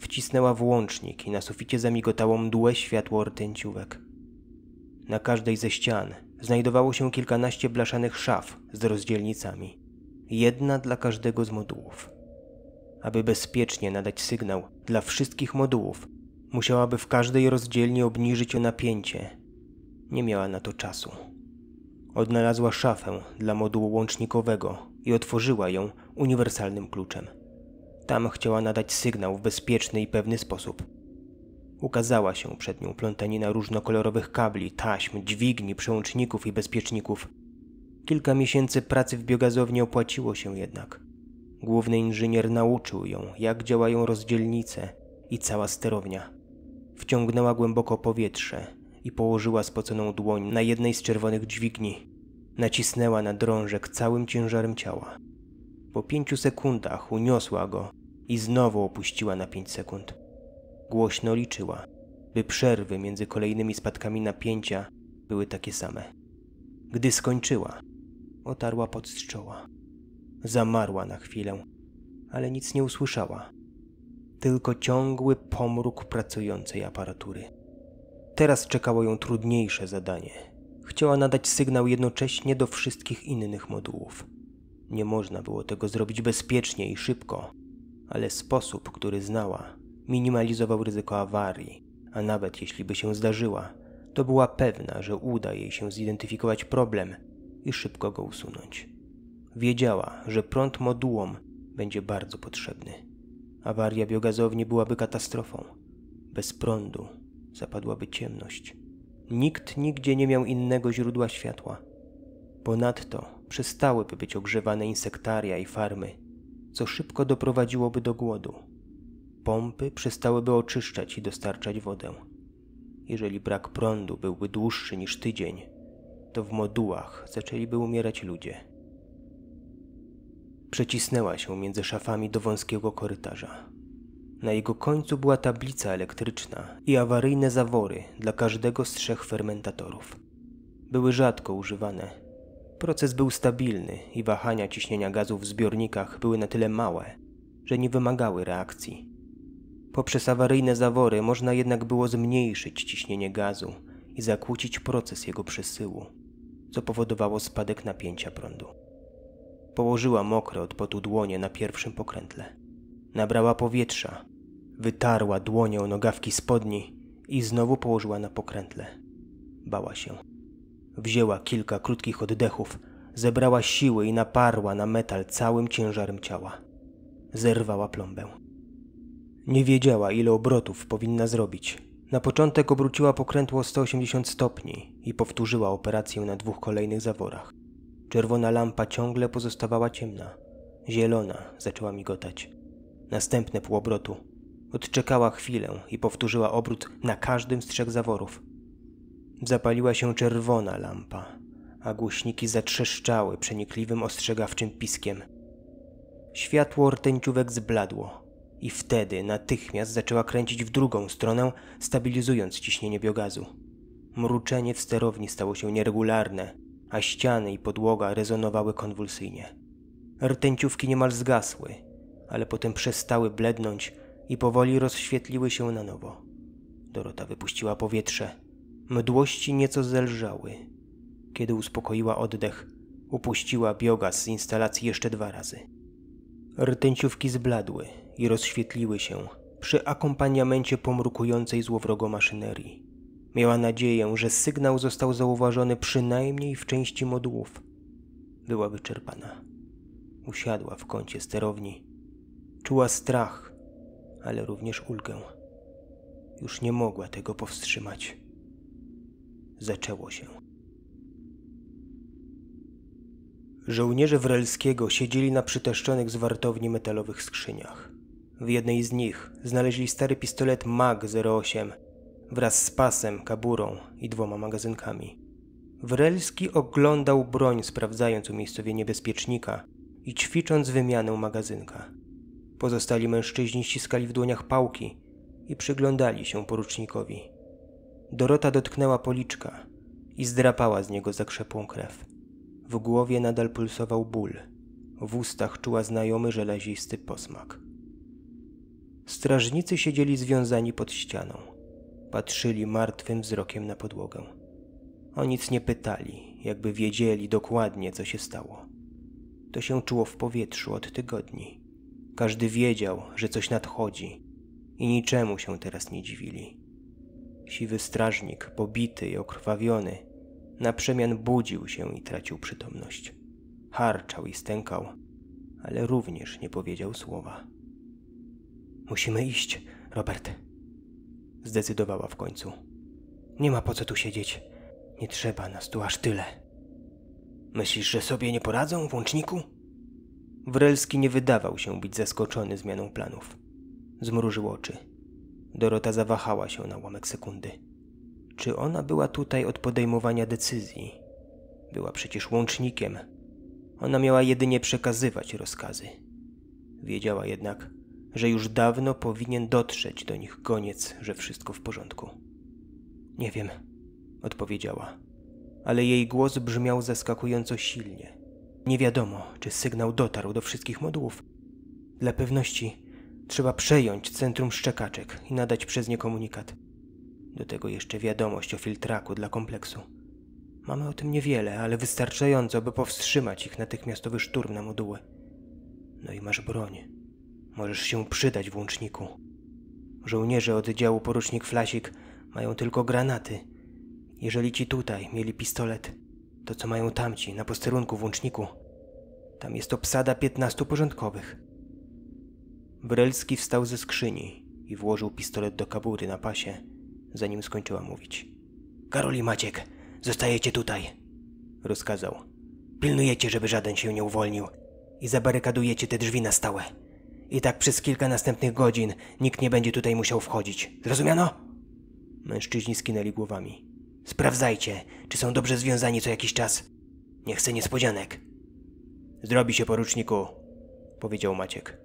Wcisnęła włącznik i na suficie zamigotało mdłe światło rtęciówek. Na każdej ze ścian znajdowało się kilkanaście blaszanych szaf z rozdzielnicami jedna dla każdego z modułów. Aby bezpiecznie nadać sygnał dla wszystkich modułów, musiałaby w każdej rozdzielni obniżyć o napięcie. Nie miała na to czasu. Odnalazła szafę dla modułu łącznikowego i otworzyła ją uniwersalnym kluczem. Tam chciała nadać sygnał w bezpieczny i pewny sposób. Ukazała się przed nią plątanina różnokolorowych kabli, taśm, dźwigni, przełączników i bezpieczników – Kilka miesięcy pracy w biogazowni opłaciło się jednak. Główny inżynier nauczył ją, jak działają rozdzielnice i cała sterownia. Wciągnęła głęboko powietrze i położyła spoconą dłoń na jednej z czerwonych dźwigni. Nacisnęła na drążek całym ciężarem ciała. Po pięciu sekundach uniosła go i znowu opuściła na pięć sekund. Głośno liczyła, by przerwy między kolejnymi spadkami napięcia były takie same. Gdy skończyła, otarła pot z czoła. Zamarła na chwilę, ale nic nie usłyszała. Tylko ciągły pomruk pracującej aparatury. Teraz czekało ją trudniejsze zadanie. Chciała nadać sygnał jednocześnie do wszystkich innych modułów. Nie można było tego zrobić bezpiecznie i szybko, ale sposób, który znała, minimalizował ryzyko awarii, a nawet jeśli by się zdarzyła, to była pewna, że uda jej się zidentyfikować problem i szybko go usunąć. Wiedziała, że prąd modułom będzie bardzo potrzebny. Awaria biogazowni byłaby katastrofą. Bez prądu zapadłaby ciemność. Nikt nigdzie nie miał innego źródła światła. Ponadto przestałyby być ogrzewane insektaria i farmy, co szybko doprowadziłoby do głodu. Pompy przestałyby oczyszczać i dostarczać wodę. Jeżeli brak prądu byłby dłuższy niż tydzień, to w modułach zaczęliby umierać ludzie. Przecisnęła się między szafami do wąskiego korytarza. Na jego końcu była tablica elektryczna i awaryjne zawory dla każdego z trzech fermentatorów. Były rzadko używane. Proces był stabilny i wahania ciśnienia gazu w zbiornikach były na tyle małe, że nie wymagały reakcji. Poprzez awaryjne zawory można jednak było zmniejszyć ciśnienie gazu i zakłócić proces jego przesyłu co powodowało spadek napięcia prądu. Położyła mokre od potu dłonie na pierwszym pokrętle. Nabrała powietrza, wytarła dłonią nogawki spodni i znowu położyła na pokrętle. Bała się. Wzięła kilka krótkich oddechów, zebrała siły i naparła na metal całym ciężarem ciała. Zerwała plombę. Nie wiedziała, ile obrotów powinna zrobić, na początek obróciła pokrętło 180 stopni i powtórzyła operację na dwóch kolejnych zaworach. Czerwona lampa ciągle pozostawała ciemna. Zielona zaczęła migotać. Następne pół obrotu. Odczekała chwilę i powtórzyła obrót na każdym z trzech zaworów. Zapaliła się czerwona lampa, a głośniki zatrzeszczały przenikliwym ostrzegawczym piskiem. Światło rtęciówek zbladło, i wtedy natychmiast zaczęła kręcić w drugą stronę, stabilizując ciśnienie biogazu. Mruczenie w sterowni stało się nieregularne, a ściany i podłoga rezonowały konwulsyjnie. Rtęciówki niemal zgasły, ale potem przestały blednąć i powoli rozświetliły się na nowo. Dorota wypuściła powietrze. Mdłości nieco zelżały. Kiedy uspokoiła oddech, upuściła biogaz z instalacji jeszcze dwa razy. Rtęciówki zbladły, i rozświetliły się przy akompaniamencie pomrukującej złowrogo maszynerii. Miała nadzieję, że sygnał został zauważony przynajmniej w części modułów. Była wyczerpana. Usiadła w kącie sterowni. Czuła strach, ale również ulgę. Już nie mogła tego powstrzymać. Zaczęło się. Żołnierze Wrelskiego siedzieli na przytaszczonych z wartowni metalowych skrzyniach. W jednej z nich znaleźli stary pistolet MAG-08 wraz z pasem, kaburą i dwoma magazynkami. Wrelski oglądał broń, sprawdzając umiejscowienie bezpiecznika i ćwicząc wymianę magazynka. Pozostali mężczyźni ściskali w dłoniach pałki i przyglądali się porucznikowi. Dorota dotknęła policzka i zdrapała z niego zakrzepłą krew. W głowie nadal pulsował ból. W ustach czuła znajomy żelazisty posmak. Strażnicy siedzieli związani pod ścianą. Patrzyli martwym wzrokiem na podłogę. O nic nie pytali, jakby wiedzieli dokładnie, co się stało. To się czuło w powietrzu od tygodni. Każdy wiedział, że coś nadchodzi i niczemu się teraz nie dziwili. Siwy strażnik, pobity i okrwawiony, na przemian budził się i tracił przytomność. Harczał i stękał, ale również nie powiedział słowa. Musimy iść, Robert. Zdecydowała w końcu. Nie ma po co tu siedzieć. Nie trzeba nas tu aż tyle. Myślisz, że sobie nie poradzą, włączniku? Wrelski nie wydawał się być zaskoczony zmianą planów. Zmrużył oczy. Dorota zawahała się na łamek sekundy. Czy ona była tutaj od podejmowania decyzji? Była przecież łącznikiem. Ona miała jedynie przekazywać rozkazy. Wiedziała jednak, że już dawno powinien dotrzeć do nich koniec, że wszystko w porządku. Nie wiem, odpowiedziała, ale jej głos brzmiał zaskakująco silnie. Nie wiadomo, czy sygnał dotarł do wszystkich modułów. Dla pewności trzeba przejąć centrum szczekaczek i nadać przez nie komunikat. Do tego jeszcze wiadomość o filtraku dla kompleksu. Mamy o tym niewiele, ale wystarczająco, by powstrzymać ich natychmiastowy szturm na moduły. No i masz broń. Możesz się przydać, włączniku. Żołnierze oddziału porucznik Flasik mają tylko granaty. Jeżeli ci tutaj mieli pistolet, to co mają tamci na posterunku włączniku? Tam jest obsada piętnastu porządkowych. Brelski wstał ze skrzyni i włożył pistolet do kabury na pasie, zanim skończyła mówić. Karol i Maciek, zostajecie tutaj, rozkazał. Pilnujecie, żeby żaden się nie uwolnił i zabarykadujecie te drzwi na stałe. I tak przez kilka następnych godzin nikt nie będzie tutaj musiał wchodzić. Zrozumiano? Mężczyźni skinęli głowami. Sprawdzajcie, czy są dobrze związani co jakiś czas. Nie chcę niespodzianek. Zrobi się, poruczniku, powiedział Maciek.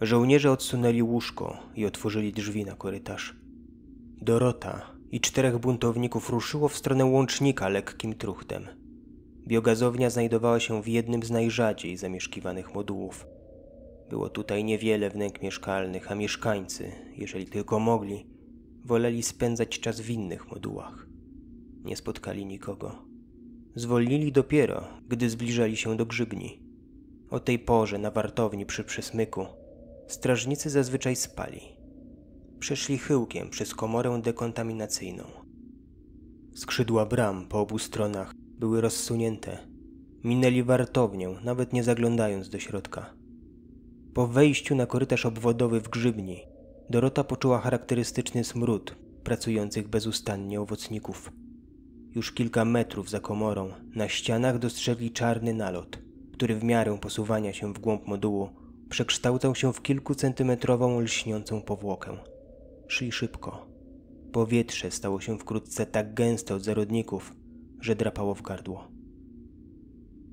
Żołnierze odsunęli łóżko i otworzyli drzwi na korytarz. Dorota i czterech buntowników ruszyło w stronę łącznika lekkim truchtem. Biogazownia znajdowała się w jednym z najrzadziej zamieszkiwanych modułów. Było tutaj niewiele wnęk mieszkalnych, a mieszkańcy, jeżeli tylko mogli, woleli spędzać czas w innych modułach. Nie spotkali nikogo. Zwolnili dopiero, gdy zbliżali się do grzybni. O tej porze na wartowni przy przesmyku strażnicy zazwyczaj spali. Przeszli chyłkiem przez komorę dekontaminacyjną. Skrzydła bram po obu stronach były rozsunięte. Minęli wartownię, nawet nie zaglądając do środka. Po wejściu na korytarz obwodowy w grzybni, Dorota poczuła charakterystyczny smród pracujących bezustannie owocników. Już kilka metrów za komorą na ścianach dostrzegli czarny nalot, który w miarę posuwania się w głąb modułu przekształcał się w kilkucentymetrową lśniącą powłokę. Szli szybko. Powietrze stało się wkrótce tak gęste od zarodników, że drapało w gardło.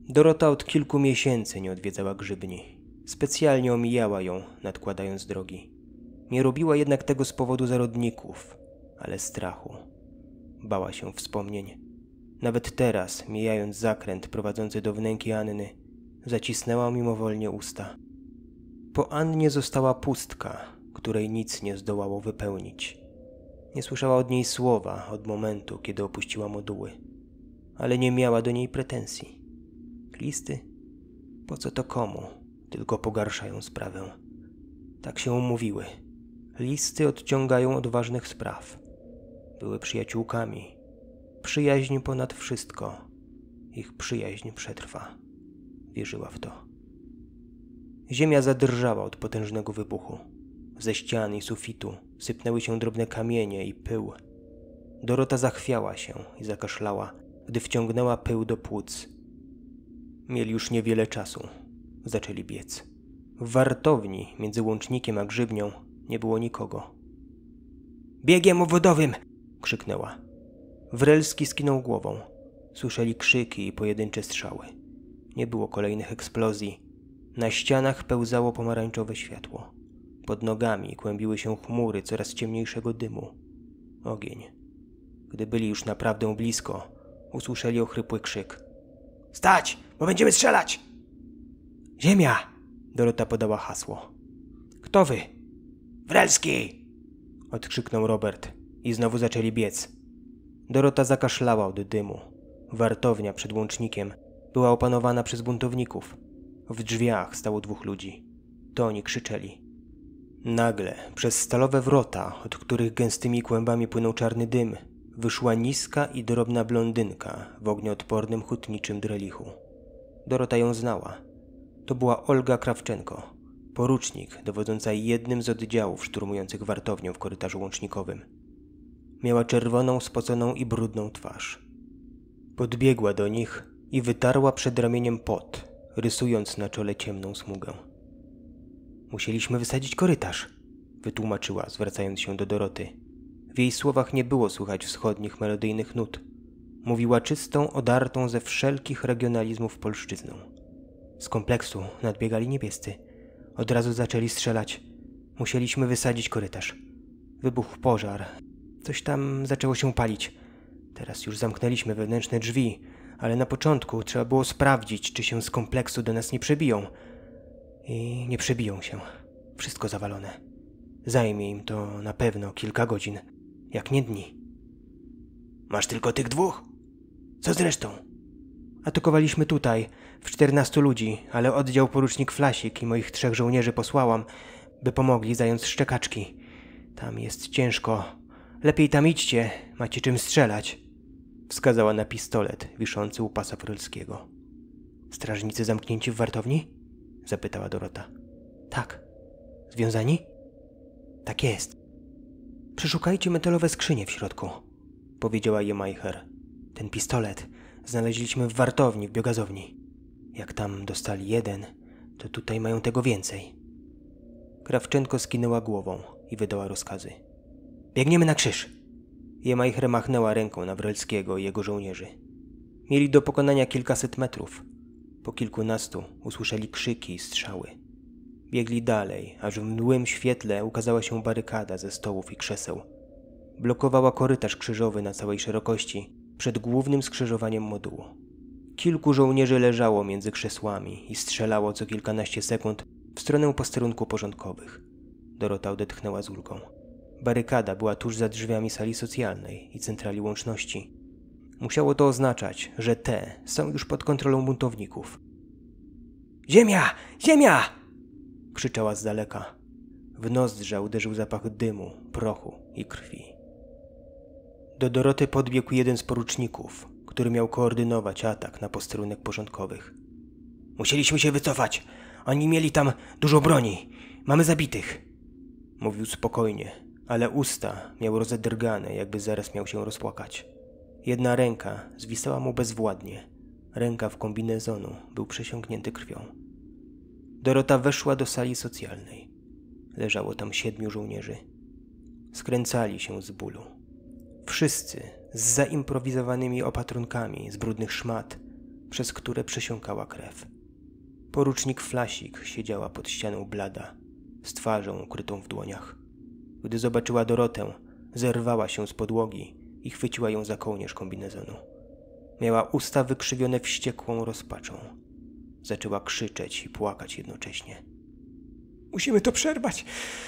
Dorota od kilku miesięcy nie odwiedzała grzybni Specjalnie omijała ją, nadkładając drogi. Nie robiła jednak tego z powodu zarodników, ale strachu. Bała się wspomnień. Nawet teraz, mijając zakręt prowadzący do wnęki Anny, zacisnęła mimowolnie usta. Po Annie została pustka, której nic nie zdołało wypełnić. Nie słyszała od niej słowa od momentu, kiedy opuściła moduły, ale nie miała do niej pretensji. Listy? Po co to komu? tylko pogarszają sprawę. Tak się umówiły. Listy odciągają od ważnych spraw. Były przyjaciółkami. Przyjaźń ponad wszystko. Ich przyjaźń przetrwa. Wierzyła w to. Ziemia zadrżała od potężnego wybuchu. Ze ścian i sufitu sypnęły się drobne kamienie i pył. Dorota zachwiała się i zakaszlała, gdy wciągnęła pył do płuc. Mieli już niewiele czasu, zaczęli biec. W wartowni między łącznikiem a grzybnią nie było nikogo. Biegiem wodowym! krzyknęła. Wrelski skinął głową. Słyszeli krzyki i pojedyncze strzały. Nie było kolejnych eksplozji. Na ścianach pełzało pomarańczowe światło. Pod nogami kłębiły się chmury coraz ciemniejszego dymu. Ogień. Gdy byli już naprawdę blisko, usłyszeli ochrypły krzyk. Stać, bo będziemy strzelać! Ziemia! Dorota podała hasło. Kto wy? Wrelski! Odkrzyknął Robert i znowu zaczęli biec. Dorota zakaszlała od dymu. Wartownia przed łącznikiem była opanowana przez buntowników. W drzwiach stało dwóch ludzi. To oni krzyczeli. Nagle, przez stalowe wrota, od których gęstymi kłębami płynął czarny dym, wyszła niska i drobna blondynka w ognioodpornym hutniczym drelichu. Dorota ją znała to była Olga Krawczenko, porucznik dowodząca jednym z oddziałów szturmujących wartownią w korytarzu łącznikowym. Miała czerwoną, spoconą i brudną twarz. Podbiegła do nich i wytarła przed ramieniem pot, rysując na czole ciemną smugę. Musieliśmy wysadzić korytarz, wytłumaczyła, zwracając się do Doroty. W jej słowach nie było słychać wschodnich melodyjnych nut. Mówiła czystą, odartą ze wszelkich regionalizmów polszczyzną. Z kompleksu nadbiegali niebiescy. Od razu zaczęli strzelać. Musieliśmy wysadzić korytarz. Wybuchł pożar. Coś tam zaczęło się palić. Teraz już zamknęliśmy wewnętrzne drzwi, ale na początku trzeba było sprawdzić, czy się z kompleksu do nas nie przebiją. I nie przebiją się. Wszystko zawalone. Zajmie im to na pewno kilka godzin, jak nie dni. Masz tylko tych dwóch? Co z resztą? Atakowaliśmy tutaj, w czternastu ludzi, ale oddział porucznik Flasik i moich trzech żołnierzy posłałam, by pomogli zająć szczekaczki. Tam jest ciężko. Lepiej tam idźcie, macie czym strzelać. Wskazała na pistolet wiszący u pasa Frylskiego. Strażnicy zamknięci w wartowni? Zapytała Dorota. Tak. Związani? Tak jest. Przeszukajcie metalowe skrzynie w środku, powiedziała Jemajher. Ten pistolet znaleźliśmy w wartowni, w biogazowni. Jak tam dostali jeden, to tutaj mają tego więcej. Krawczenko skinęła głową i wydała rozkazy. Biegniemy na krzyż! ich remachnęła ręką na Wrelskiego i jego żołnierzy. Mieli do pokonania kilkaset metrów. Po kilkunastu usłyszeli krzyki i strzały. Biegli dalej, aż w mdłym świetle ukazała się barykada ze stołów i krzeseł. Blokowała korytarz krzyżowy na całej szerokości przed głównym skrzyżowaniem modułu. Kilku żołnierzy leżało między krzesłami i strzelało co kilkanaście sekund w stronę posterunku porządkowych. Dorota odetchnęła z ulgą. Barykada była tuż za drzwiami sali socjalnej i centrali łączności. Musiało to oznaczać, że te są już pod kontrolą buntowników. Ziemia! Ziemia! krzyczała z daleka. W nozdrza uderzył zapach dymu, prochu i krwi. Do Doroty podbiegł jeden z poruczników, który miał koordynować atak na posterunek porządkowych. Musieliśmy się wycofać. Oni mieli tam dużo broni. Mamy zabitych. Mówił spokojnie, ale usta miał rozedrgane, jakby zaraz miał się rozpłakać. Jedna ręka zwisała mu bezwładnie. Ręka w kombinezonu był przesiąknięty krwią. Dorota weszła do sali socjalnej. Leżało tam siedmiu żołnierzy. Skręcali się z bólu. Wszyscy z zaimprowizowanymi opatrunkami z brudnych szmat, przez które przesiąkała krew. Porucznik Flasik siedziała pod ścianą blada, z twarzą ukrytą w dłoniach. Gdy zobaczyła Dorotę, zerwała się z podłogi i chwyciła ją za kołnierz kombinezonu. Miała usta wykrzywione wściekłą rozpaczą. Zaczęła krzyczeć i płakać jednocześnie. Musimy to przerwać!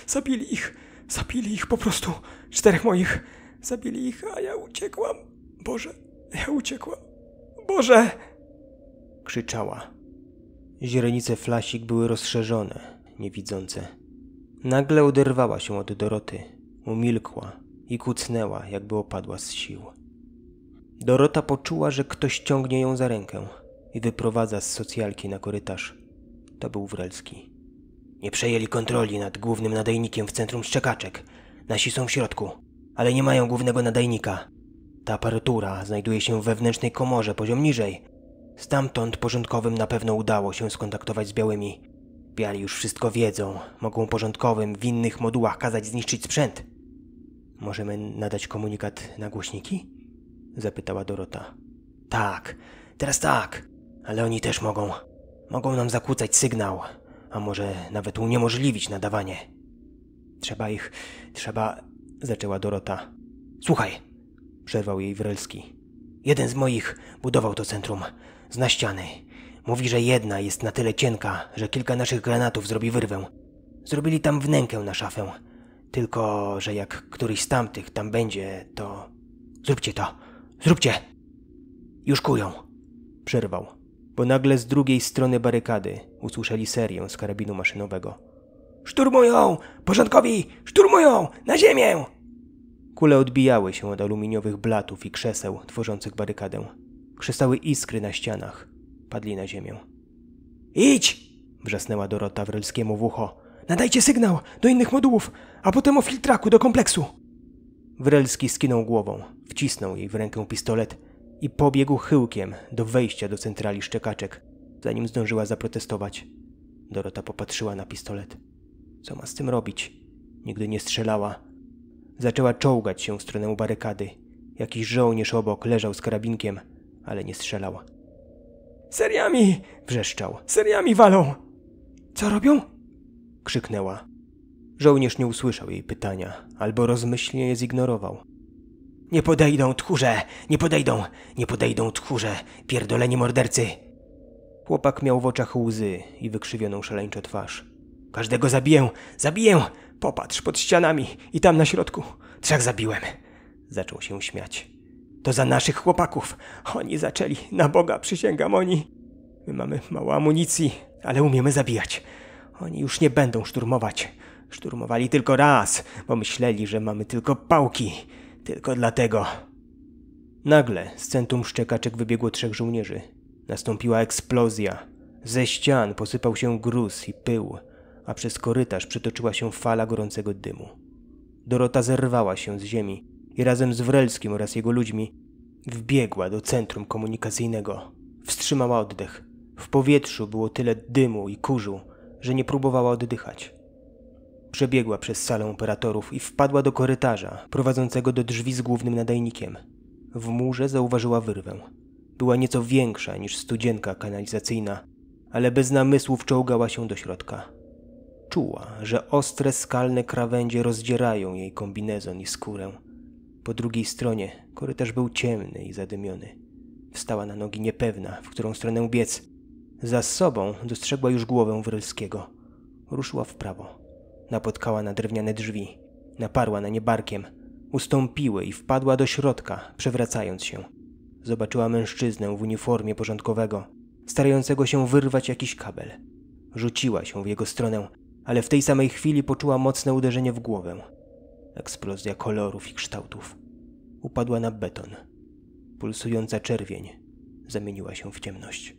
Zabili ich! Zabili ich po prostu! Czterech moich! Zabili ich, a ja uciekłam. Boże, ja uciekłam. Boże! Krzyczała. Źrenice flasik były rozszerzone, niewidzące. Nagle oderwała się od Doroty. Umilkła i kucnęła, jakby opadła z sił. Dorota poczuła, że ktoś ciągnie ją za rękę i wyprowadza z socjalki na korytarz. To był Wrelski. Nie przejęli kontroli nad głównym nadajnikiem w centrum szczekaczek. Nasi są w środku ale nie mają głównego nadajnika. Ta aparatura znajduje się w wewnętrznej komorze, poziom niżej. Stamtąd porządkowym na pewno udało się skontaktować z białymi. Biali już wszystko wiedzą, mogą porządkowym w innych modułach kazać zniszczyć sprzęt. Możemy nadać komunikat na głośniki? Zapytała Dorota. Tak, teraz tak, ale oni też mogą. Mogą nam zakłócać sygnał, a może nawet uniemożliwić nadawanie. Trzeba ich, trzeba zaczęła Dorota. Słuchaj, przerwał jej Wrelski. Jeden z moich budował to centrum. Zna ściany. Mówi, że jedna jest na tyle cienka, że kilka naszych granatów zrobi wyrwę. Zrobili tam wnękę na szafę. Tylko, że jak któryś z tamtych tam będzie, to... Zróbcie to! Zróbcie! Już kują! Przerwał, bo nagle z drugiej strony barykady usłyszeli serię z karabinu maszynowego. Szturmują! Porządkowi! Szturmują! Na ziemię! Kule odbijały się od aluminiowych blatów i krzeseł tworzących barykadę. Krzesały iskry na ścianach. Padli na ziemię. Idź! wrzasnęła Dorota Wrelskiemu w ucho. Nadajcie sygnał do innych modułów, a potem o filtraku do kompleksu. Wrelski skinął głową, wcisnął jej w rękę pistolet i pobiegł chyłkiem do wejścia do centrali szczekaczek, zanim zdążyła zaprotestować. Dorota popatrzyła na pistolet. Co ma z tym robić? Nigdy nie strzelała. Zaczęła czołgać się w stronę barykady. Jakiś żołnierz obok leżał z karabinkiem, ale nie strzelał. Seriami! wrzeszczał. Seriami walą! Co robią? krzyknęła. Żołnierz nie usłyszał jej pytania, albo rozmyślnie je zignorował. Nie podejdą, tchórze! Nie podejdą! Nie podejdą, tchórze! Pierdoleni mordercy! Chłopak miał w oczach łzy i wykrzywioną szaleńczo twarz. Każdego zabiję, zabiję! Popatrz, pod ścianami i tam na środku. Trzech zabiłem. Zaczął się śmiać. To za naszych chłopaków. Oni zaczęli, na Boga przysięgam oni. My mamy mało amunicji, ale umiemy zabijać. Oni już nie będą szturmować. Szturmowali tylko raz, bo myśleli, że mamy tylko pałki. Tylko dlatego. Nagle z centrum szczekaczek wybiegło trzech żołnierzy. Nastąpiła eksplozja. Ze ścian posypał się gruz i pył a przez korytarz przetoczyła się fala gorącego dymu. Dorota zerwała się z ziemi i razem z Wrelskim oraz jego ludźmi wbiegła do centrum komunikacyjnego. Wstrzymała oddech. W powietrzu było tyle dymu i kurzu, że nie próbowała oddychać. Przebiegła przez salę operatorów i wpadła do korytarza prowadzącego do drzwi z głównym nadajnikiem. W murze zauważyła wyrwę. Była nieco większa niż studzienka kanalizacyjna, ale bez namysłów czołgała się do środka czuła, że ostre skalne krawędzie rozdzierają jej kombinezon i skórę. Po drugiej stronie korytarz był ciemny i zadymiony. Wstała na nogi niepewna, w którą stronę biec. Za sobą dostrzegła już głowę Wrylskiego. Ruszyła w prawo. Napotkała na drewniane drzwi. Naparła na nie barkiem. Ustąpiły i wpadła do środka, przewracając się. Zobaczyła mężczyznę w uniformie porządkowego, starającego się wyrwać jakiś kabel. Rzuciła się w jego stronę, ale w tej samej chwili poczuła mocne uderzenie w głowę. Eksplozja kolorów i kształtów. Upadła na beton. Pulsująca czerwień zamieniła się w ciemność.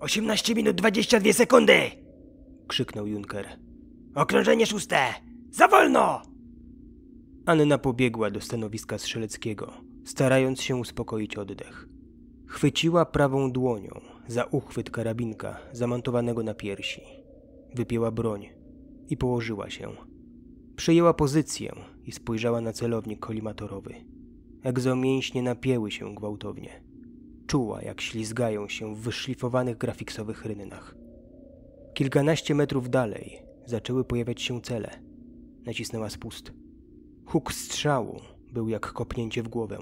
18 minut 22 sekundy! krzyknął Junker. Okrążenie szóste! Za wolno! Anna pobiegła do stanowiska strzeleckiego, starając się uspokoić oddech. Chwyciła prawą dłonią za uchwyt karabinka zamontowanego na piersi. Wypięła broń i położyła się. Przejęła pozycję i spojrzała na celownik kolimatorowy. Egzomięśnie napięły się gwałtownie. Czuła, jak ślizgają się w wyszlifowanych grafiksowych rynnach. Kilkanaście metrów dalej zaczęły pojawiać się cele. Nacisnęła spust. Huk strzału był jak kopnięcie w głowę.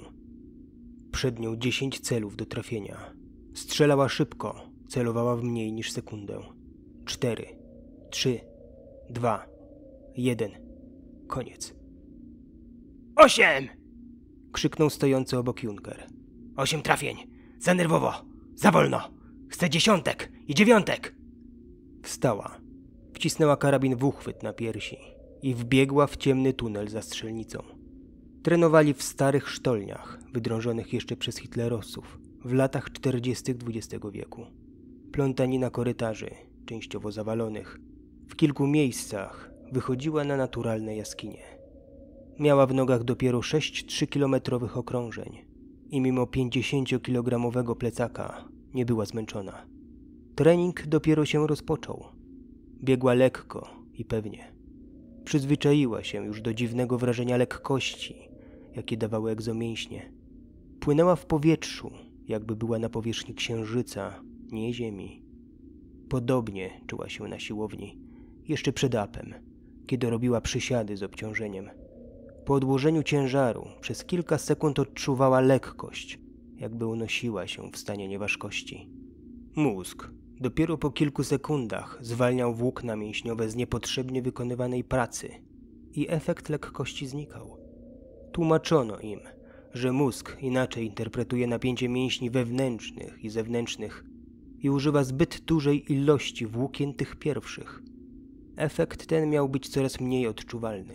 Przed nią dziesięć celów do trafienia, Strzelała szybko, celowała w mniej niż sekundę. Cztery, trzy, dwa, jeden. Koniec. Osiem! Krzyknął stojący obok Junker. Osiem trafień! Za nerwowo! Za wolno! Chcę dziesiątek i dziewiątek! Wstała. Wcisnęła karabin w uchwyt na piersi i wbiegła w ciemny tunel za strzelnicą. Trenowali w starych sztolniach, wydrążonych jeszcze przez hitlerosów w latach 40. XX wieku. Plątanina korytarzy, częściowo zawalonych, w kilku miejscach wychodziła na naturalne jaskinie. Miała w nogach dopiero 6 3-kilometrowych okrążeń i mimo 50-kilogramowego plecaka nie była zmęczona. Trening dopiero się rozpoczął. Biegła lekko i pewnie. Przyzwyczaiła się już do dziwnego wrażenia lekkości, jakie dawały egzomięśnie. Płynęła w powietrzu, jakby była na powierzchni księżyca, nie ziemi. Podobnie czuła się na siłowni, jeszcze przed apem, kiedy robiła przysiady z obciążeniem. Po odłożeniu ciężaru przez kilka sekund odczuwała lekkość, jakby unosiła się w stanie nieważkości. Mózg dopiero po kilku sekundach zwalniał włókna mięśniowe z niepotrzebnie wykonywanej pracy i efekt lekkości znikał. Tłumaczono im – że mózg inaczej interpretuje napięcie mięśni wewnętrznych i zewnętrznych i używa zbyt dużej ilości włókien tych pierwszych. Efekt ten miał być coraz mniej odczuwalny,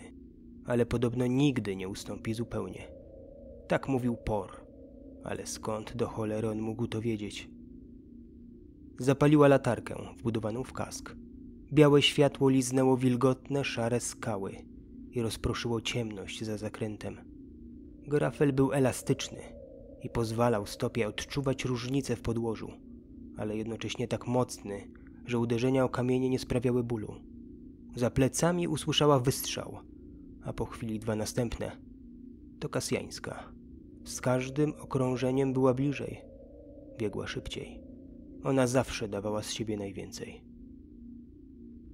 ale podobno nigdy nie ustąpi zupełnie. Tak mówił Por, ale skąd do cholery on mógł to wiedzieć? Zapaliła latarkę wbudowaną w kask. Białe światło liznęło wilgotne, szare skały i rozproszyło ciemność za zakrętem. Grafel był elastyczny i pozwalał stopie odczuwać różnice w podłożu, ale jednocześnie tak mocny, że uderzenia o kamienie nie sprawiały bólu. Za plecami usłyszała wystrzał, a po chwili dwa następne. To kasjańska. Z każdym okrążeniem była bliżej. Biegła szybciej. Ona zawsze dawała z siebie najwięcej.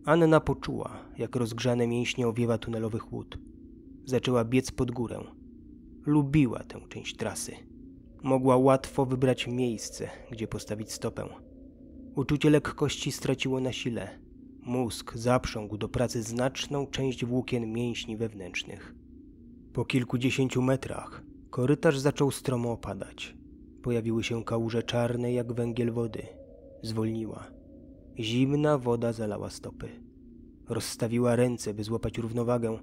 Anna poczuła, jak rozgrzane mięśnie owiewa tunelowych łód. Zaczęła biec pod górę, lubiła tę część trasy. Mogła łatwo wybrać miejsce, gdzie postawić stopę. Uczucie lekkości straciło na sile. Mózg zaprzągł do pracy znaczną część włókien mięśni wewnętrznych. Po kilkudziesięciu metrach korytarz zaczął stromo opadać. Pojawiły się kałuże czarne jak węgiel wody. Zwolniła. Zimna woda zalała stopy. Rozstawiła ręce, by złapać równowagę,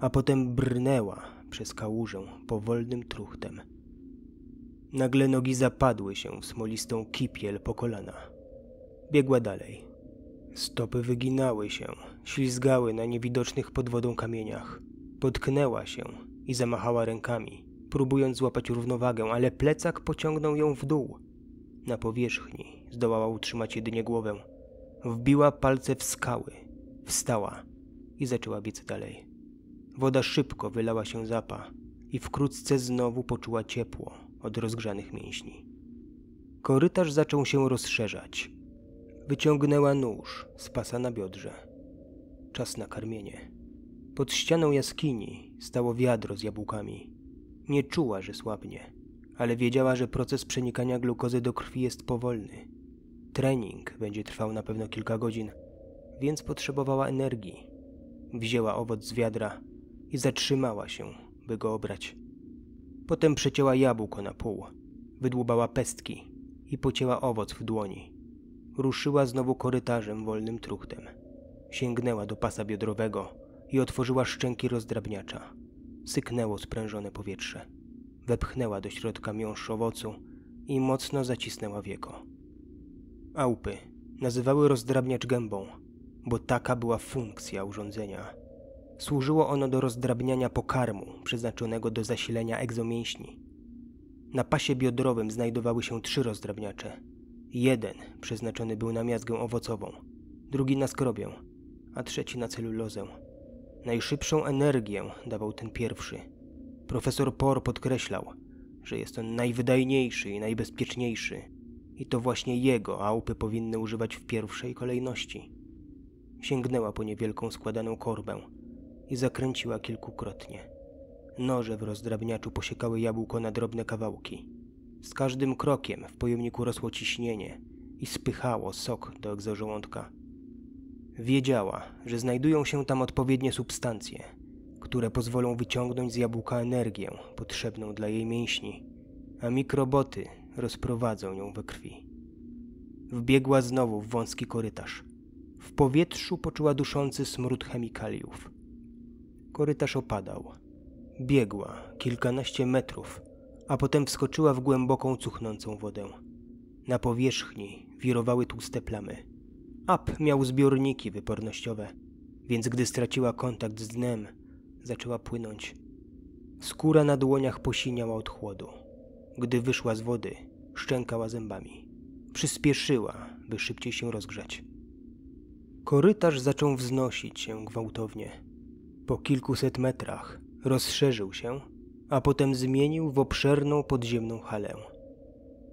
a potem brnęła przez kałużę powolnym truchtem. Nagle nogi zapadły się w smolistą kipiel po kolana. Biegła dalej. Stopy wyginały się, ślizgały na niewidocznych pod wodą kamieniach. Potknęła się i zamachała rękami, próbując złapać równowagę, ale plecak pociągnął ją w dół. Na powierzchni zdołała utrzymać jedynie głowę. Wbiła palce w skały, wstała i zaczęła biec dalej. Woda szybko wylała się zapa i wkrótce znowu poczuła ciepło od rozgrzanych mięśni. Korytarz zaczął się rozszerzać. Wyciągnęła nóż z pasa na biodrze. Czas na karmienie. Pod ścianą jaskini stało wiadro z jabłkami. Nie czuła, że słabnie, ale wiedziała, że proces przenikania glukozy do krwi jest powolny. Trening będzie trwał na pewno kilka godzin, więc potrzebowała energii. Wzięła owoc z wiadra i zatrzymała się, by go obrać. Potem przecięła jabłko na pół, wydłubała pestki i pocięła owoc w dłoni. Ruszyła znowu korytarzem wolnym truchtem. Sięgnęła do pasa biodrowego i otworzyła szczęki rozdrabniacza. Syknęło sprężone powietrze. Wepchnęła do środka miąższ owocu i mocno zacisnęła wieko. Ałpy nazywały rozdrabniacz gębą, bo taka była funkcja urządzenia – Służyło ono do rozdrabniania pokarmu przeznaczonego do zasilenia egzomięśni. Na pasie biodrowym znajdowały się trzy rozdrabniacze. Jeden przeznaczony był na miazgę owocową, drugi na skrobię, a trzeci na celulozę. Najszybszą energię dawał ten pierwszy. Profesor Por podkreślał, że jest on najwydajniejszy i najbezpieczniejszy. I to właśnie jego aupy powinny używać w pierwszej kolejności. Sięgnęła po niewielką składaną korbę, i zakręciła kilkukrotnie. Noże w rozdrabniaczu posiekały jabłko na drobne kawałki. Z każdym krokiem w pojemniku rosło ciśnienie i spychało sok do egzożołądka. Wiedziała, że znajdują się tam odpowiednie substancje, które pozwolą wyciągnąć z jabłka energię potrzebną dla jej mięśni, a mikroboty rozprowadzą ją we krwi. Wbiegła znowu w wąski korytarz. W powietrzu poczuła duszący smród chemikaliów. Korytarz opadał. Biegła kilkanaście metrów, a potem wskoczyła w głęboką, cuchnącą wodę. Na powierzchni wirowały tłuste plamy. Ap miał zbiorniki wypornościowe, więc gdy straciła kontakt z dnem, zaczęła płynąć. Skóra na dłoniach posiniała od chłodu. Gdy wyszła z wody, szczękała zębami. Przyspieszyła, by szybciej się rozgrzać. Korytarz zaczął wznosić się gwałtownie po kilkuset metrach rozszerzył się, a potem zmienił w obszerną podziemną halę.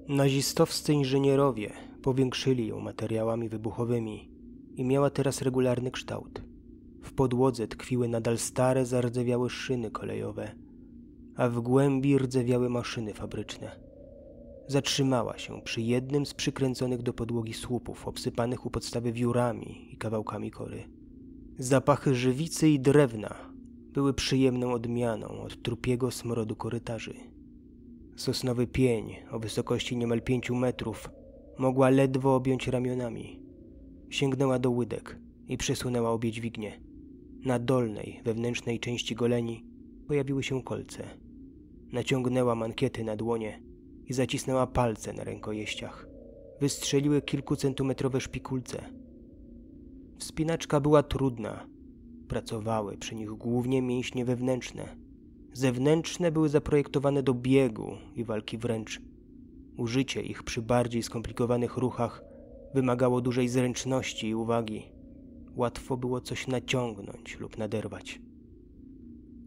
Nazistowscy inżynierowie powiększyli ją materiałami wybuchowymi i miała teraz regularny kształt. W podłodze tkwiły nadal stare, zardzewiałe szyny kolejowe, a w głębi rdzewiały maszyny fabryczne. Zatrzymała się przy jednym z przykręconych do podłogi słupów, obsypanych u podstawy wiórami i kawałkami kory. Zapachy żywicy i drewna były przyjemną odmianą od trupiego smrodu korytarzy. Sosnowy pień o wysokości niemal pięciu metrów mogła ledwo objąć ramionami. Sięgnęła do łydek i przesunęła obie dźwignie. Na dolnej, wewnętrznej części goleni pojawiły się kolce. Naciągnęła mankiety na dłonie i zacisnęła palce na rękojeściach. Wystrzeliły kilkucentymetrowe szpikulce – Wspinaczka była trudna. Pracowały przy nich głównie mięśnie wewnętrzne. Zewnętrzne były zaprojektowane do biegu i walki wręcz. Użycie ich przy bardziej skomplikowanych ruchach wymagało dużej zręczności i uwagi. Łatwo było coś naciągnąć lub naderwać.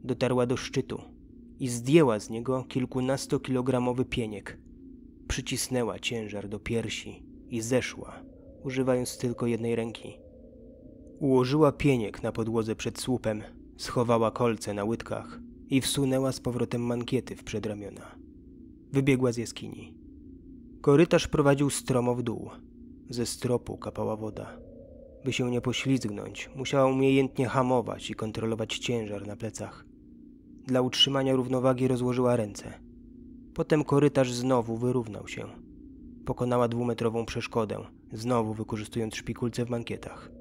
Dotarła do szczytu i zdjęła z niego kilkunastokilogramowy pieniek. Przycisnęła ciężar do piersi i zeszła, używając tylko jednej ręki. Ułożyła pieniek na podłodze przed słupem, schowała kolce na łydkach i wsunęła z powrotem mankiety w przedramiona. Wybiegła z jaskini. Korytarz prowadził stromo w dół. Ze stropu kapała woda. By się nie poślizgnąć, musiała umiejętnie hamować i kontrolować ciężar na plecach. Dla utrzymania równowagi rozłożyła ręce. Potem korytarz znowu wyrównał się. Pokonała dwumetrową przeszkodę, znowu wykorzystując szpikulce w mankietach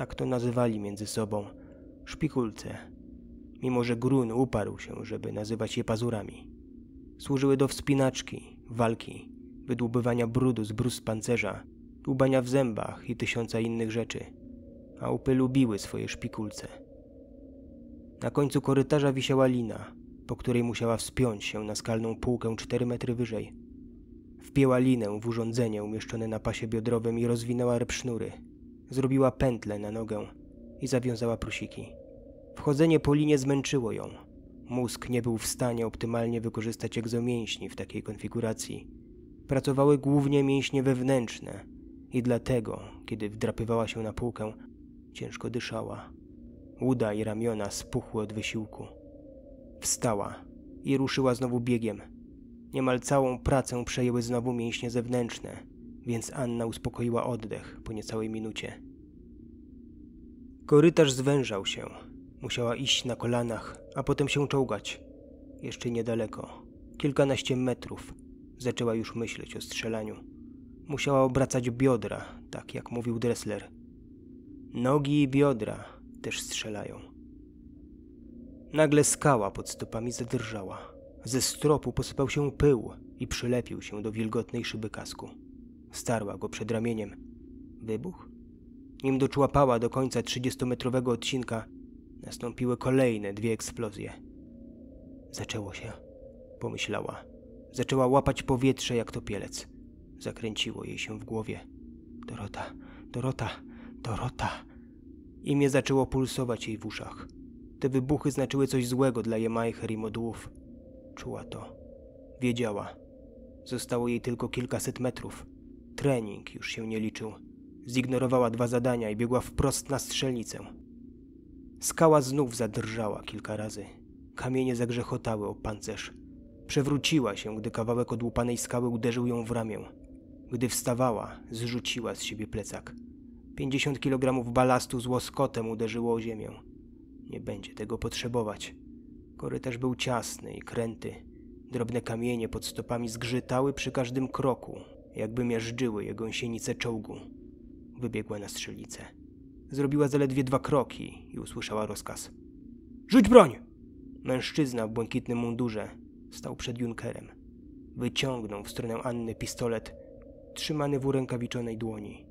tak to nazywali między sobą, szpikulce, mimo że Grun uparł się, żeby nazywać je pazurami. Służyły do wspinaczki, walki, wydłubywania brudu z brus pancerza, łubania w zębach i tysiąca innych rzeczy, a upy lubiły swoje szpikulce. Na końcu korytarza wisiała lina, po której musiała wspiąć się na skalną półkę cztery metry wyżej. Wpięła linę w urządzenie umieszczone na pasie biodrowym i rozwinęła rep sznury – Zrobiła pętlę na nogę i zawiązała prusiki. Wchodzenie po linie zmęczyło ją. Mózg nie był w stanie optymalnie wykorzystać egzomięśni w takiej konfiguracji. Pracowały głównie mięśnie wewnętrzne i dlatego, kiedy wdrapywała się na półkę, ciężko dyszała. Uda i ramiona spuchły od wysiłku. Wstała i ruszyła znowu biegiem. Niemal całą pracę przejęły znowu mięśnie zewnętrzne więc Anna uspokoiła oddech po niecałej minucie. Korytarz zwężał się. Musiała iść na kolanach, a potem się czołgać. Jeszcze niedaleko, kilkanaście metrów, zaczęła już myśleć o strzelaniu. Musiała obracać biodra, tak jak mówił Dressler. Nogi i biodra też strzelają. Nagle skała pod stopami zadrżała. Ze stropu posypał się pył i przylepił się do wilgotnej szyby kasku. Starła go przed ramieniem. Wybuch? Nim doczłapała do końca 30-metrowego odcinka, nastąpiły kolejne dwie eksplozje. Zaczęło się, pomyślała. Zaczęła łapać powietrze jak topielec. Zakręciło jej się w głowie. Dorota, Dorota, Dorota. Imię zaczęło pulsować jej w uszach. Te wybuchy znaczyły coś złego dla Jemajcher i modułów. Czuła to. Wiedziała. Zostało jej tylko kilkaset metrów. Trening już się nie liczył. Zignorowała dwa zadania i biegła wprost na strzelnicę. Skała znów zadrżała kilka razy. Kamienie zagrzechotały o pancerz. Przewróciła się, gdy kawałek odłupanej skały uderzył ją w ramię. Gdy wstawała, zrzuciła z siebie plecak. Pięćdziesiąt kilogramów balastu z łoskotem uderzyło o ziemię. Nie będzie tego potrzebować. Korytarz był ciasny i kręty. Drobne kamienie pod stopami zgrzytały przy każdym kroku, jakby miażdżyły je gąsienice czołgu. Wybiegła na strzelnicę. Zrobiła zaledwie dwa kroki i usłyszała rozkaz. Rzuć broń! Mężczyzna w błękitnym mundurze stał przed Junkerem. Wyciągnął w stronę Anny pistolet, trzymany w urękawiczonej dłoni.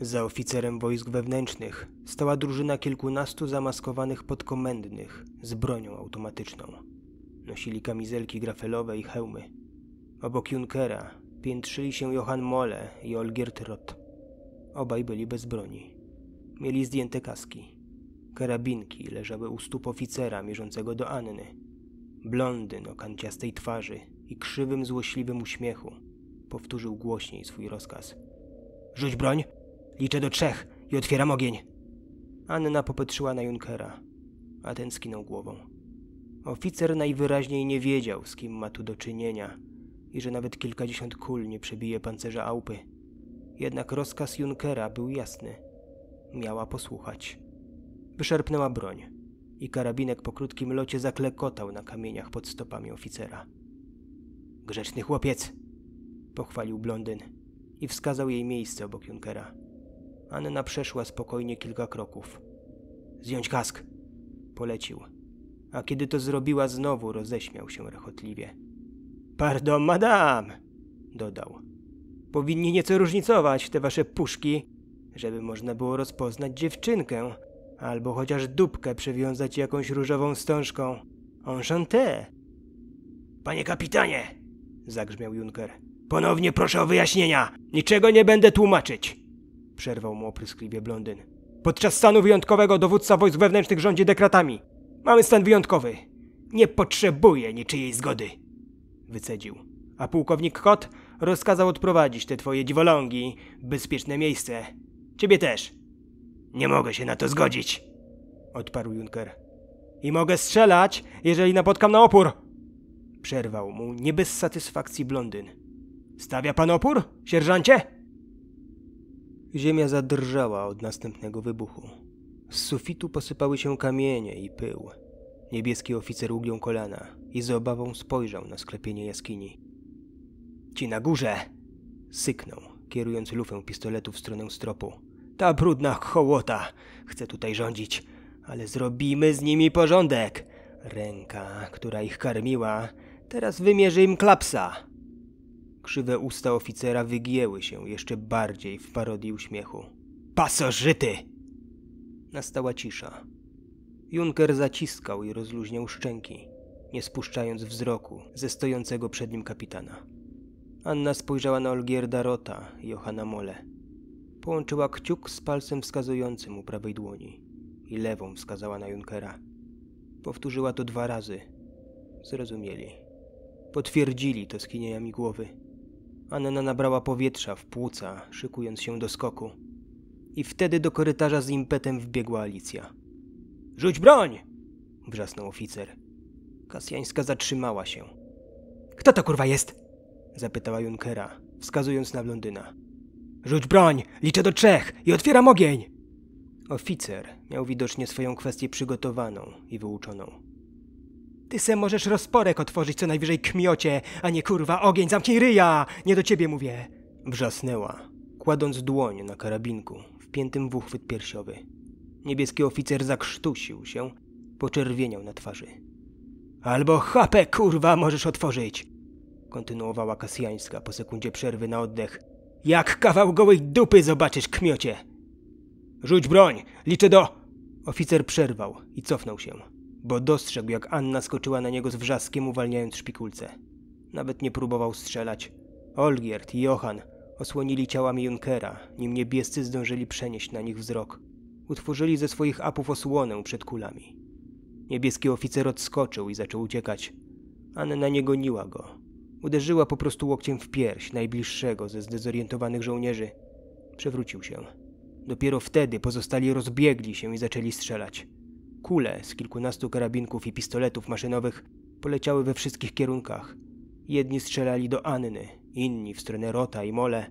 Za oficerem wojsk wewnętrznych stała drużyna kilkunastu zamaskowanych podkomendnych z bronią automatyczną. Nosili kamizelki grafelowe i hełmy. Obok Junkera piętrzyli się Johann Mole i Olgierd Roth. Obaj byli bez broni. Mieli zdjęte kaski. Karabinki leżały u stóp oficera mierzącego do Anny. Blondyn o kanciastej twarzy i krzywym, złośliwym uśmiechu powtórzył głośniej swój rozkaz. Rzuć broń! Liczę do trzech i otwieram ogień! Anna popatrzyła na Junkera, a ten skinął głową. Oficer najwyraźniej nie wiedział, z kim ma tu do czynienia – i że nawet kilkadziesiąt kul nie przebije pancerza Aupy. Jednak rozkaz Junkera był jasny. Miała posłuchać. Wyszarpnęła broń i karabinek po krótkim locie zaklekotał na kamieniach pod stopami oficera. Grzeczny chłopiec! pochwalił blondyn i wskazał jej miejsce obok Junkera. Anna przeszła spokojnie kilka kroków. Zjąć kask! polecił. A kiedy to zrobiła, znowu roześmiał się rechotliwie. Pardon, madame, dodał. Powinni nieco różnicować te wasze puszki, żeby można było rozpoznać dziewczynkę, albo chociaż dupkę przywiązać jakąś różową wstążką. Enchanté! Panie kapitanie! zagrzmiał Junker. Ponownie proszę o wyjaśnienia! Niczego nie będę tłumaczyć! przerwał mu opryskliwie blondyn. Podczas stanu wyjątkowego dowódca wojsk wewnętrznych rządzi dekratami. Mamy stan wyjątkowy. Nie potrzebuję niczyjej zgody wycedził. A pułkownik Kot rozkazał odprowadzić te twoje dziwolągi w bezpieczne miejsce. Ciebie też. Nie mogę się na to zgodzić, odparł Junker. I mogę strzelać, jeżeli napotkam na opór. Przerwał mu nie bez satysfakcji blondyn. Stawia pan opór, sierżancie? Ziemia zadrżała od następnego wybuchu. Z sufitu posypały się kamienie i pył. Niebieski oficer ugiął kolana i z obawą spojrzał na sklepienie jaskini. Ci na górze! Syknął, kierując lufę pistoletu w stronę stropu. Ta brudna hołota chce tutaj rządzić, ale zrobimy z nimi porządek! Ręka, która ich karmiła, teraz wymierzy im klapsa! Krzywe usta oficera wygięły się jeszcze bardziej w parodii uśmiechu. Pasożyty! Nastała cisza. Junker zaciskał i rozluźniał szczęki nie spuszczając wzroku ze stojącego przed nim kapitana. Anna spojrzała na Olgierda Rota i Johanna Mole. Połączyła kciuk z palcem wskazującym u prawej dłoni i lewą wskazała na Junkera. Powtórzyła to dwa razy. Zrozumieli. Potwierdzili to skinieniami głowy. Anna nabrała powietrza w płuca, szykując się do skoku. I wtedy do korytarza z impetem wbiegła Alicja. Rzuć broń! wrzasnął oficer. Kasjańska zatrzymała się. Kto to kurwa jest? Zapytała Junkera, wskazując na blondyna. Rzuć broń! Liczę do trzech i otwieram ogień! Oficer miał widocznie swoją kwestię przygotowaną i wyuczoną. Ty se możesz rozporek otworzyć co najwyżej kmiocie, a nie kurwa ogień, zamknij ryja! Nie do ciebie mówię! Wrzasnęła, kładąc dłoń na karabinku, wpiętym w uchwyt piersiowy. Niebieski oficer zakrztusił się, poczerwieniał na twarzy. Albo chapę, kurwa, możesz otworzyć! Kontynuowała kasjańska po sekundzie przerwy na oddech. Jak kawał gołej dupy zobaczysz, kmiocie! Rzuć broń! Liczę do... Oficer przerwał i cofnął się, bo dostrzegł, jak Anna skoczyła na niego z wrzaskiem, uwalniając szpikulce. Nawet nie próbował strzelać. Olgierd i Johan osłonili ciałami Junkera, nim niebiescy zdążyli przenieść na nich wzrok. Utworzyli ze swoich apów osłonę przed kulami. Niebieski oficer odskoczył i zaczął uciekać. Anna nie goniła go. Uderzyła po prostu łokciem w pierś najbliższego ze zdezorientowanych żołnierzy. Przewrócił się. Dopiero wtedy pozostali rozbiegli się i zaczęli strzelać. Kule z kilkunastu karabinków i pistoletów maszynowych poleciały we wszystkich kierunkach. Jedni strzelali do Anny, inni w stronę Rota i Mole,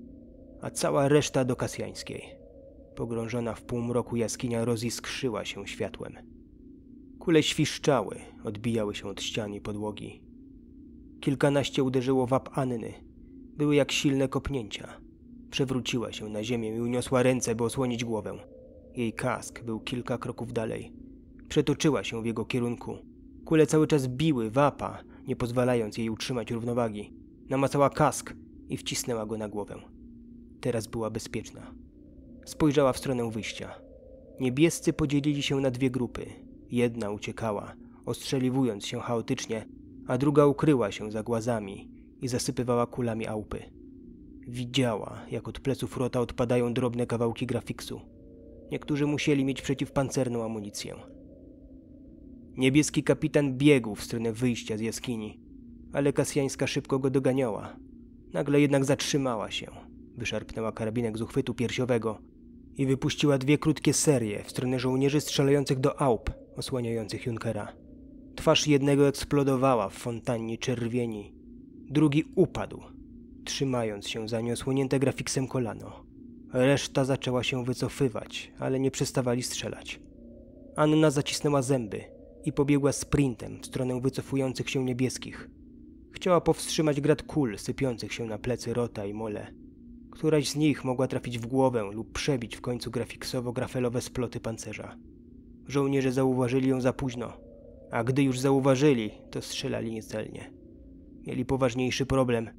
a cała reszta do Kasjańskiej. Pogrążona w półmroku jaskinia roziskrzyła się światłem. Kule świszczały, odbijały się od ścian i podłogi. Kilkanaście uderzyło w ap Anny. Były jak silne kopnięcia. Przewróciła się na ziemię i uniosła ręce, by osłonić głowę. Jej kask był kilka kroków dalej. Przetoczyła się w jego kierunku. Kule cały czas biły wapa, nie pozwalając jej utrzymać równowagi. Namacała kask i wcisnęła go na głowę. Teraz była bezpieczna. Spojrzała w stronę wyjścia. Niebiescy podzielili się na dwie grupy. Jedna uciekała, ostrzeliwując się chaotycznie, a druga ukryła się za głazami i zasypywała kulami aupy. Widziała, jak od pleców rota odpadają drobne kawałki grafiksu. Niektórzy musieli mieć przeciwpancerną amunicję. Niebieski kapitan biegł w stronę wyjścia z jaskini, ale kasjańska szybko go doganiała. Nagle jednak zatrzymała się, wyszarpnęła karabinek z uchwytu piersiowego i wypuściła dwie krótkie serie w stronę żołnierzy strzelających do aup, osłaniających Junkera. Twarz jednego eksplodowała w fontannie czerwieni. Drugi upadł, trzymając się za nieosłonięte grafiksem kolano. Reszta zaczęła się wycofywać, ale nie przestawali strzelać. Anna zacisnęła zęby i pobiegła sprintem w stronę wycofujących się niebieskich. Chciała powstrzymać grad kul sypiących się na plecy Rota i Mole. Któraś z nich mogła trafić w głowę lub przebić w końcu grafiksowo-grafelowe sploty pancerza. Żołnierze zauważyli ją za późno, a gdy już zauważyli, to strzelali niecelnie. Mieli poważniejszy problem.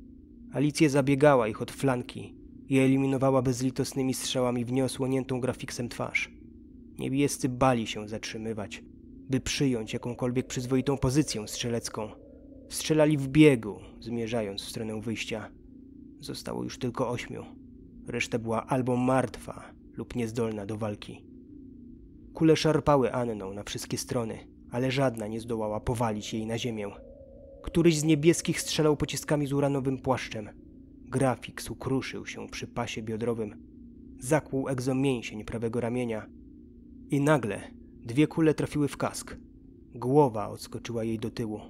Alicja zabiegała ich od flanki i eliminowała bezlitosnymi strzałami w nieosłoniętą grafiksem twarz. Niebiescy bali się zatrzymywać, by przyjąć jakąkolwiek przyzwoitą pozycję strzelecką. Strzelali w biegu, zmierzając w stronę wyjścia. Zostało już tylko ośmiu. Reszta była albo martwa, lub niezdolna do walki. Kule szarpały Anną na wszystkie strony, ale żadna nie zdołała powalić jej na ziemię. Któryś z niebieskich strzelał pociskami z uranowym płaszczem. Grafik ukruszył się przy pasie biodrowym. Zakłuł egzomięsień prawego ramienia. I nagle dwie kule trafiły w kask. Głowa odskoczyła jej do tyłu.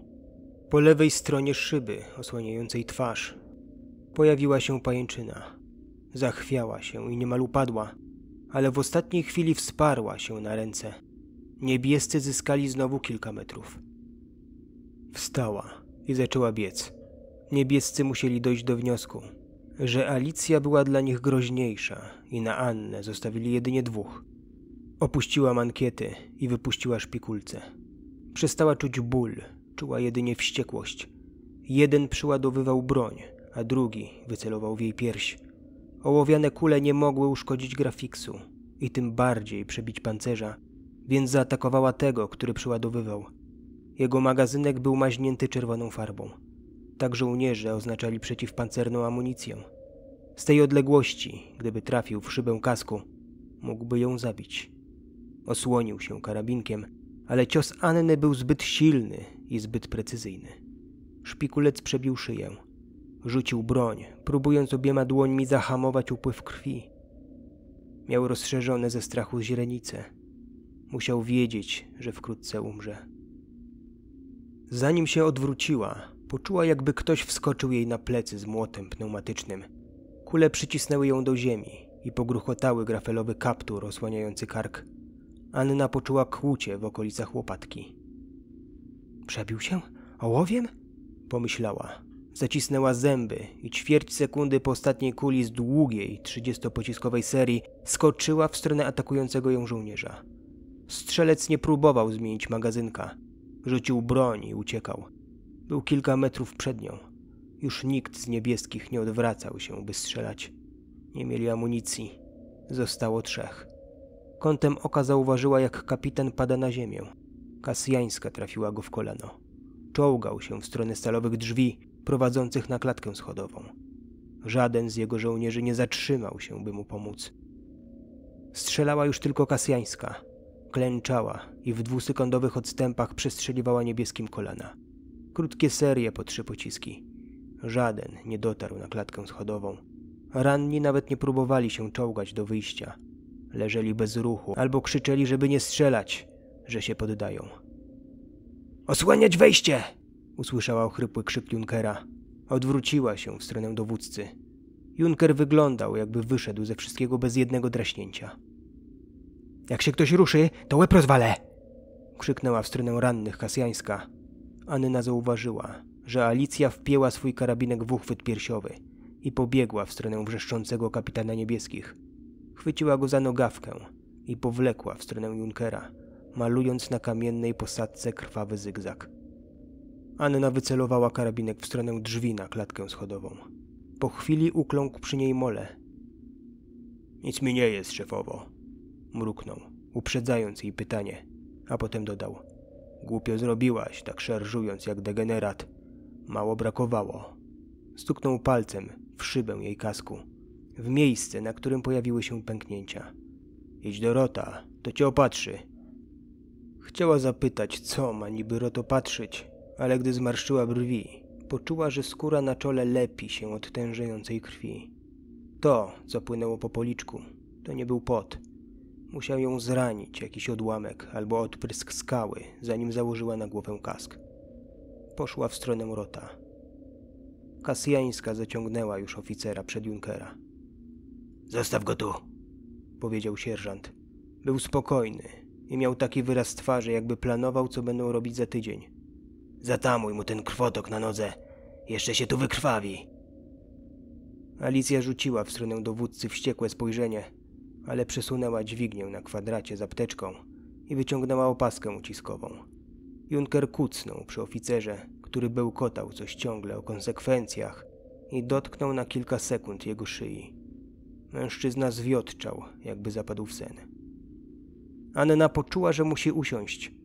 Po lewej stronie szyby, osłaniającej twarz, pojawiła się pajęczyna. Zachwiała się i niemal upadła ale w ostatniej chwili wsparła się na ręce. Niebiescy zyskali znowu kilka metrów. Wstała i zaczęła biec. Niebiescy musieli dojść do wniosku, że Alicja była dla nich groźniejsza i na Annę zostawili jedynie dwóch. Opuściła mankiety i wypuściła szpikulce. Przestała czuć ból, czuła jedynie wściekłość. Jeden przyładowywał broń, a drugi wycelował w jej piersi. Ołowiane kule nie mogły uszkodzić grafiksu i tym bardziej przebić pancerza, więc zaatakowała tego, który przyładowywał. Jego magazynek był maźnięty czerwoną farbą. Tak żołnierze oznaczali przeciwpancerną amunicję. Z tej odległości, gdyby trafił w szybę kasku, mógłby ją zabić. Osłonił się karabinkiem, ale cios Anny był zbyt silny i zbyt precyzyjny. Szpikulec przebił szyję Rzucił broń, próbując obiema dłońmi zahamować upływ krwi. Miał rozszerzone ze strachu źrenice. Musiał wiedzieć, że wkrótce umrze. Zanim się odwróciła, poczuła, jakby ktoś wskoczył jej na plecy z młotem pneumatycznym. Kule przycisnęły ją do ziemi i pogruchotały grafelowy kaptur osłaniający kark. Anna poczuła kłucie w okolicach łopatki. Przebił się? Ołowiem? Pomyślała, Zacisnęła zęby i ćwierć sekundy po ostatniej kuli z długiej, 30-pociskowej serii skoczyła w stronę atakującego ją żołnierza. Strzelec nie próbował zmienić magazynka. Rzucił broń i uciekał. Był kilka metrów przed nią. Już nikt z niebieskich nie odwracał się, by strzelać. Nie mieli amunicji. Zostało trzech. Kątem oka zauważyła, jak kapitan pada na ziemię. Kasjańska trafiła go w kolano. Czołgał się w stronę stalowych drzwi, prowadzących na klatkę schodową. Żaden z jego żołnierzy nie zatrzymał się, by mu pomóc. Strzelała już tylko kasjańska. Klęczała i w dwusekundowych odstępach przestrzeliwała niebieskim kolana. Krótkie serie po trzy pociski. Żaden nie dotarł na klatkę schodową. Ranni nawet nie próbowali się czołgać do wyjścia. Leżeli bez ruchu albo krzyczeli, żeby nie strzelać, że się poddają. Osłaniać wejście! Usłyszała ochrypły krzyk Junkera. Odwróciła się w stronę dowódcy. Junker wyglądał, jakby wyszedł ze wszystkiego bez jednego draśnięcia. Jak się ktoś ruszy, to łeb rozwalę! Krzyknęła w stronę rannych Kasjańska. Anna zauważyła, że Alicja wpięła swój karabinek w uchwyt piersiowy i pobiegła w stronę wrzeszczącego kapitana niebieskich. Chwyciła go za nogawkę i powlekła w stronę Junkera, malując na kamiennej posadce krwawy zygzak. Anna wycelowała karabinek w stronę drzwi na klatkę schodową. Po chwili ukląkł przy niej mole. Nic mi nie jest, szefowo. Mruknął, uprzedzając jej pytanie, a potem dodał. Głupio zrobiłaś, tak szarżując jak degenerat. Mało brakowało. Stuknął palcem w szybę jej kasku, w miejsce, na którym pojawiły się pęknięcia. Idź Rota, to cię opatrzy. Chciała zapytać, co ma niby Roto patrzyć, ale gdy zmarszczyła brwi, poczuła, że skóra na czole lepi się od tężejącej krwi. To, co płynęło po policzku, to nie był pot. Musiał ją zranić jakiś odłamek albo odprysk skały, zanim założyła na głowę kask. Poszła w stronę Rota. Kasjańska zaciągnęła już oficera przed Junkera. Zostaw go tu, powiedział sierżant. Był spokojny i miał taki wyraz twarzy, jakby planował, co będą robić za tydzień. Zatamuj mu ten krwotok na nodze. Jeszcze się tu wykrwawi. Alicja rzuciła w stronę dowódcy wściekłe spojrzenie, ale przesunęła dźwignię na kwadracie z apteczką i wyciągnęła opaskę uciskową. Junker kucnął przy oficerze, który bełkotał coś ciągle o konsekwencjach i dotknął na kilka sekund jego szyi. Mężczyzna zwiotczał, jakby zapadł w sen. Anna poczuła, że musi usiąść –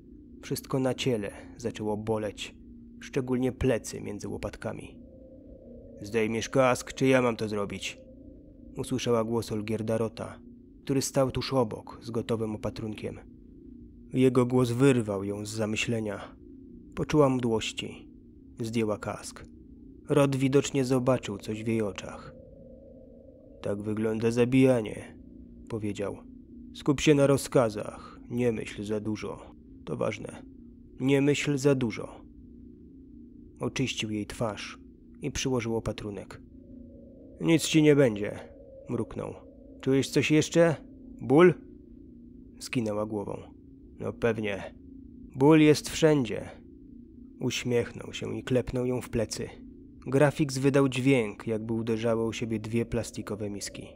wszystko na ciele zaczęło boleć, szczególnie plecy między łopatkami. Zdejmiesz kask, czy ja mam to zrobić? Usłyszała głos Olgierda Rota, który stał tuż obok z gotowym opatrunkiem. Jego głos wyrwał ją z zamyślenia. Poczuła mdłości. Zdjęła kask. Rod widocznie zobaczył coś w jej oczach. Tak wygląda zabijanie, powiedział. Skup się na rozkazach, nie myśl za dużo to ważne. Nie myśl za dużo. Oczyścił jej twarz i przyłożył opatrunek. Nic ci nie będzie, mruknął. Czujesz coś jeszcze? Ból? Skinęła głową. No pewnie. Ból jest wszędzie. Uśmiechnął się i klepnął ją w plecy. Grafik wydał dźwięk, jakby uderzały o siebie dwie plastikowe miski.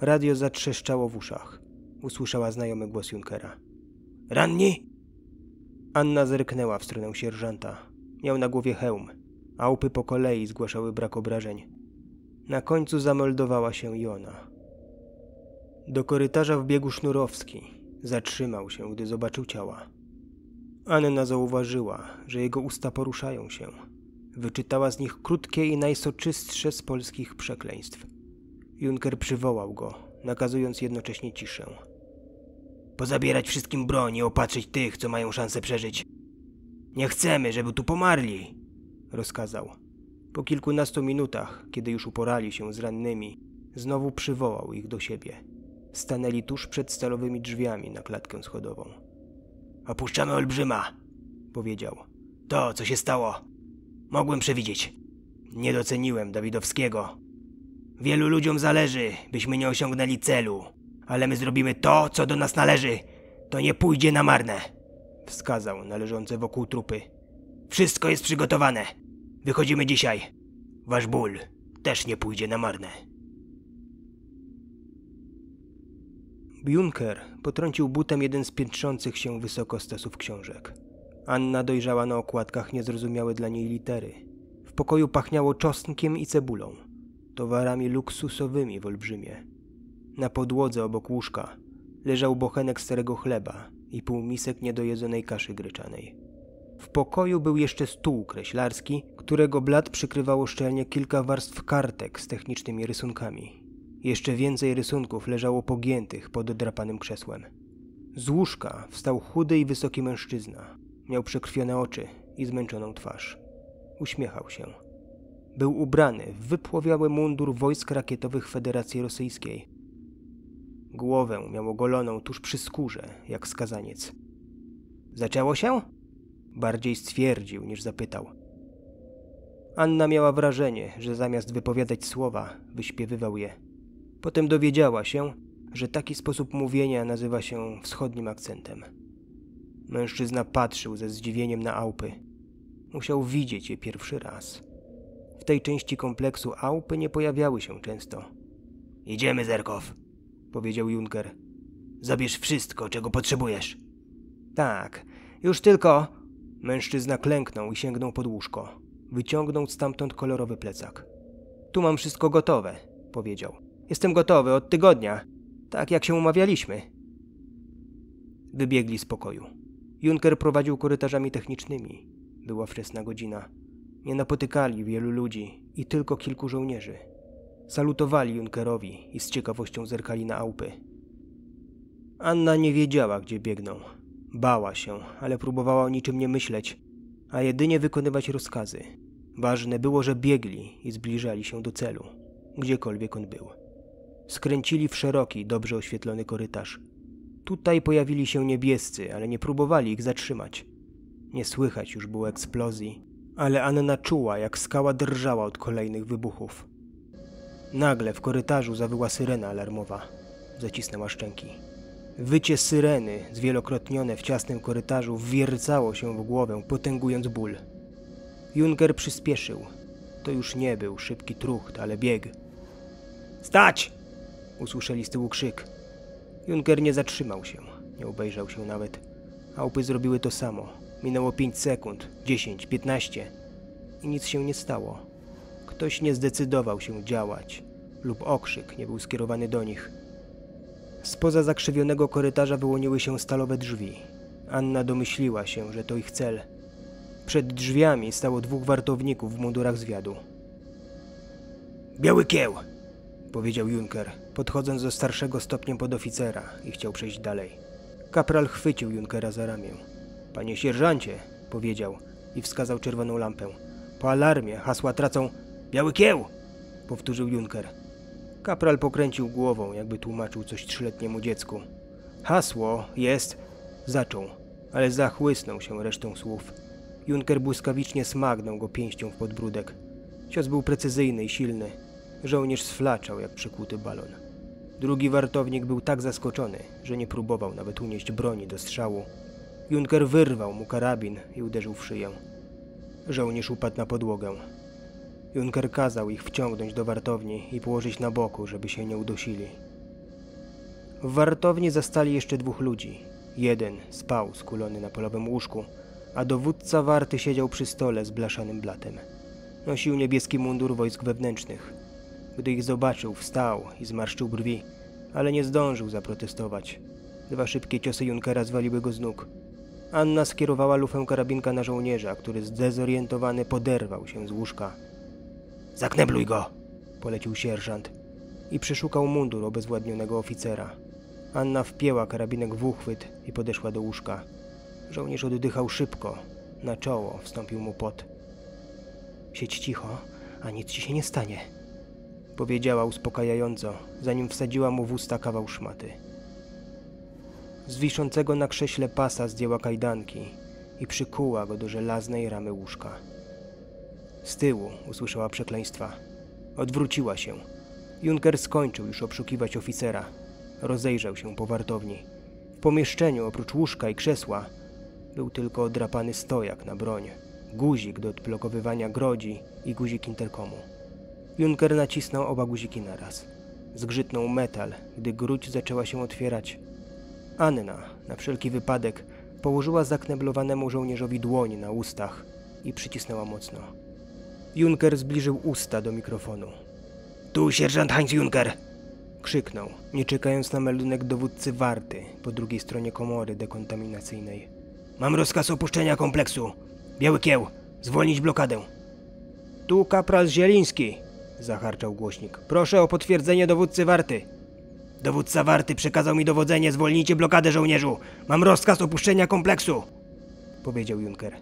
Radio zatrzeszczało w uszach. Usłyszała znajomy głos Junkera. Ranni? Anna zerknęła w stronę sierżanta. Miał na głowie hełm. Aupy po kolei zgłaszały brak obrażeń. Na końcu zameldowała się i ona. Do korytarza wbiegł Sznurowski. Zatrzymał się, gdy zobaczył ciała. Anna zauważyła, że jego usta poruszają się. Wyczytała z nich krótkie i najsoczystsze z polskich przekleństw. Junker przywołał go, nakazując jednocześnie ciszę pozabierać wszystkim broń i opatrzyć tych, co mają szansę przeżyć. Nie chcemy, żeby tu pomarli, rozkazał. Po kilkunastu minutach, kiedy już uporali się z rannymi, znowu przywołał ich do siebie. Stanęli tuż przed stalowymi drzwiami na klatkę schodową. Opuszczamy olbrzyma, powiedział. To, co się stało, mogłem przewidzieć. Nie doceniłem Dawidowskiego. Wielu ludziom zależy, byśmy nie osiągnęli celu ale my zrobimy to, co do nas należy. To nie pójdzie na marne. Wskazał na leżące wokół trupy. Wszystko jest przygotowane. Wychodzimy dzisiaj. Wasz ból też nie pójdzie na marne. Junker potrącił butem jeden z piętrzących się wysoko stosów książek. Anna dojrzała na okładkach niezrozumiałe dla niej litery. W pokoju pachniało czosnkiem i cebulą, towarami luksusowymi w Olbrzymie. Na podłodze obok łóżka leżał bochenek starego chleba i półmisek niedojedzonej kaszy gryczanej. W pokoju był jeszcze stół kreślarski, którego blat przykrywało szczelnie kilka warstw kartek z technicznymi rysunkami. Jeszcze więcej rysunków leżało pogiętych pod drapanym krzesłem. Z łóżka wstał chudy i wysoki mężczyzna. Miał przekrwione oczy i zmęczoną twarz. Uśmiechał się. Był ubrany w wypłowiały mundur wojsk rakietowych Federacji Rosyjskiej, Głowę miał ogoloną tuż przy skórze, jak skazaniec. Zaczęło się? Bardziej stwierdził niż zapytał. Anna miała wrażenie, że zamiast wypowiadać słowa, wyśpiewywał je. Potem dowiedziała się, że taki sposób mówienia nazywa się wschodnim akcentem. Mężczyzna patrzył ze zdziwieniem na Aupy. Musiał widzieć je pierwszy raz. W tej części kompleksu Aupy nie pojawiały się często. Idziemy, Zerkow! powiedział Junker. Zabierz wszystko, czego potrzebujesz. Tak, już tylko. Mężczyzna klęknął i sięgnął pod łóżko. Wyciągnął stamtąd kolorowy plecak. Tu mam wszystko gotowe, powiedział. Jestem gotowy od tygodnia, tak jak się umawialiśmy. Wybiegli z pokoju. Junker prowadził korytarzami technicznymi. Była wczesna godzina. Nie napotykali wielu ludzi i tylko kilku żołnierzy. Salutowali Junkerowi i z ciekawością zerkali na aupy. Anna nie wiedziała, gdzie biegną. Bała się, ale próbowała o niczym nie myśleć, a jedynie wykonywać rozkazy. Ważne było, że biegli i zbliżali się do celu, gdziekolwiek on był. Skręcili w szeroki, dobrze oświetlony korytarz. Tutaj pojawili się niebiescy, ale nie próbowali ich zatrzymać. Nie słychać już było eksplozji, ale Anna czuła, jak skała drżała od kolejnych wybuchów. Nagle w korytarzu zawyła syrena alarmowa. Zacisnęła szczęki. Wycie syreny, zwielokrotnione w ciasnym korytarzu, wwiercało się w głowę, potęgując ból. Junker przyspieszył. To już nie był szybki trucht, ale bieg. Stać! Usłyszeli z tyłu krzyk. Junker nie zatrzymał się, nie obejrzał się nawet. Aupy zrobiły to samo. Minęło 5 sekund, 10, 15 i nic się nie stało. Ktoś nie zdecydował się działać lub okrzyk nie był skierowany do nich. Spoza zakrzywionego korytarza wyłoniły się stalowe drzwi. Anna domyśliła się, że to ich cel. Przed drzwiami stało dwóch wartowników w mundurach zwiadu. Biały kieł! powiedział Junker, podchodząc do starszego stopniem podoficera i chciał przejść dalej. Kapral chwycił Junkera za ramię. Panie sierżancie, powiedział i wskazał czerwoną lampę. Po alarmie hasła tracą Biały kieł! Powtórzył Junker. Kapral pokręcił głową, jakby tłumaczył coś trzyletniemu dziecku. Hasło jest... Zaczął, ale zachłysnął się resztą słów. Junker błyskawicznie smagnął go pięścią w podbródek. Cios był precyzyjny i silny. Żołnierz sflaczał jak przykuty balon. Drugi wartownik był tak zaskoczony, że nie próbował nawet unieść broni do strzału. Junker wyrwał mu karabin i uderzył w szyję. Żołnierz upadł na podłogę. Junker kazał ich wciągnąć do wartowni i położyć na boku, żeby się nie udusili. W wartowni zastali jeszcze dwóch ludzi. Jeden spał skulony na polowym łóżku, a dowódca warty siedział przy stole z blaszanym blatem. Nosił niebieski mundur wojsk wewnętrznych. Gdy ich zobaczył, wstał i zmarszczył brwi, ale nie zdążył zaprotestować. Dwa szybkie ciosy Junkera zwaliły go z nóg. Anna skierowała lufę karabinka na żołnierza, który zdezorientowany poderwał się z łóżka Zaknebluj go! Polecił sierżant i przeszukał mundur obezwładnionego oficera. Anna wpięła karabinek w uchwyt i podeszła do łóżka. Żołnierz oddychał szybko. Na czoło wstąpił mu pot. Siedź cicho, a nic ci się nie stanie. Powiedziała uspokajająco, zanim wsadziła mu w usta kawał szmaty. Z wiszącego na krześle pasa zdjęła kajdanki i przykuła go do żelaznej ramy łóżka. Z tyłu usłyszała przekleństwa. Odwróciła się. Junker skończył już obszukiwać oficera. Rozejrzał się po wartowni. W pomieszczeniu oprócz łóżka i krzesła był tylko drapany stojak na broń, guzik do odblokowywania grodzi i guzik interkomu. Junker nacisnął oba guziki naraz. Zgrzytnął metal, gdy grudź zaczęła się otwierać. Anna, na wszelki wypadek, położyła zakneblowanemu żołnierzowi dłoń na ustach i przycisnęła mocno. Junker zbliżył usta do mikrofonu. Tu sierżant Heinz Junker! Krzyknął, nie czekając na meldunek dowódcy Warty po drugiej stronie komory dekontaminacyjnej. Mam rozkaz opuszczenia kompleksu. Biały kieł, zwolnić blokadę. Tu kapral Zieliński, zaharczał głośnik. Proszę o potwierdzenie dowódcy Warty. Dowódca Warty przekazał mi dowodzenie, zwolnijcie blokadę żołnierzu. Mam rozkaz opuszczenia kompleksu, powiedział Junker.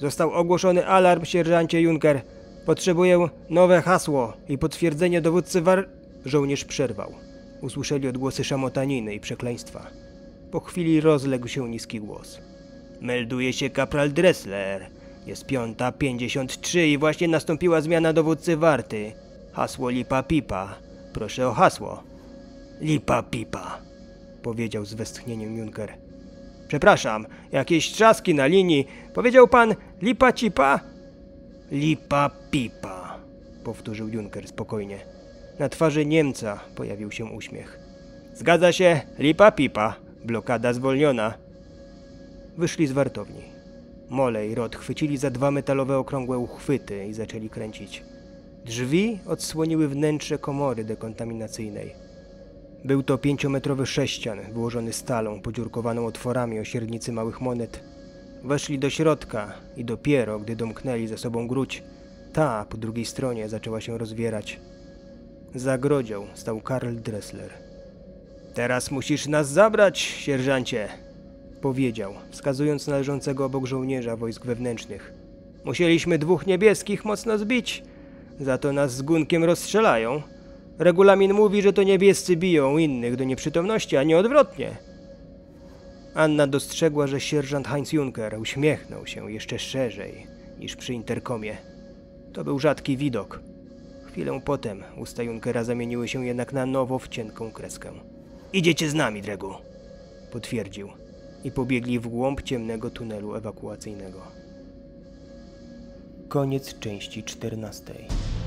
Został ogłoszony alarm, sierżancie Juncker. Potrzebuję nowe hasło i potwierdzenie dowódcy war... Żołnierz przerwał. Usłyszeli odgłosy szamotaniny i przekleństwa. Po chwili rozległ się niski głos. Melduje się kapral Dressler. Jest piąta pięćdziesiąt trzy i właśnie nastąpiła zmiana dowódcy warty. Hasło Lipa Pipa. Proszę o hasło. Lipa Pipa, powiedział z westchnieniem Juncker. Przepraszam, jakieś trzaski na linii. Powiedział pan lipa cipa? Lipa pipa, powtórzył Junker spokojnie. Na twarzy Niemca pojawił się uśmiech. Zgadza się, lipa pipa, blokada zwolniona. Wyszli z wartowni. Mole i Rod chwycili za dwa metalowe okrągłe uchwyty i zaczęli kręcić. Drzwi odsłoniły wnętrze komory dekontaminacyjnej. Był to pięciometrowy sześcian wyłożony stalą, podziurkowaną otworami o średnicy małych monet. Weszli do środka i dopiero, gdy domknęli za sobą gruć, ta po drugiej stronie zaczęła się rozwierać. Za grodzią stał Karl Dressler. Teraz musisz nas zabrać, sierżancie! Powiedział, wskazując na leżącego obok żołnierza wojsk wewnętrznych. Musieliśmy dwóch niebieskich mocno zbić, za to nas z Gunkiem rozstrzelają. Regulamin mówi, że to niebiescy biją innych do nieprzytomności, a nie odwrotnie. Anna dostrzegła, że sierżant Heinz Juncker uśmiechnął się jeszcze szerzej niż przy interkomie. To był rzadki widok. Chwilę potem usta Junkera zamieniły się jednak na nowo w cienką kreskę. Idziecie z nami, Dregu! Potwierdził. I pobiegli w głąb ciemnego tunelu ewakuacyjnego. Koniec części czternastej.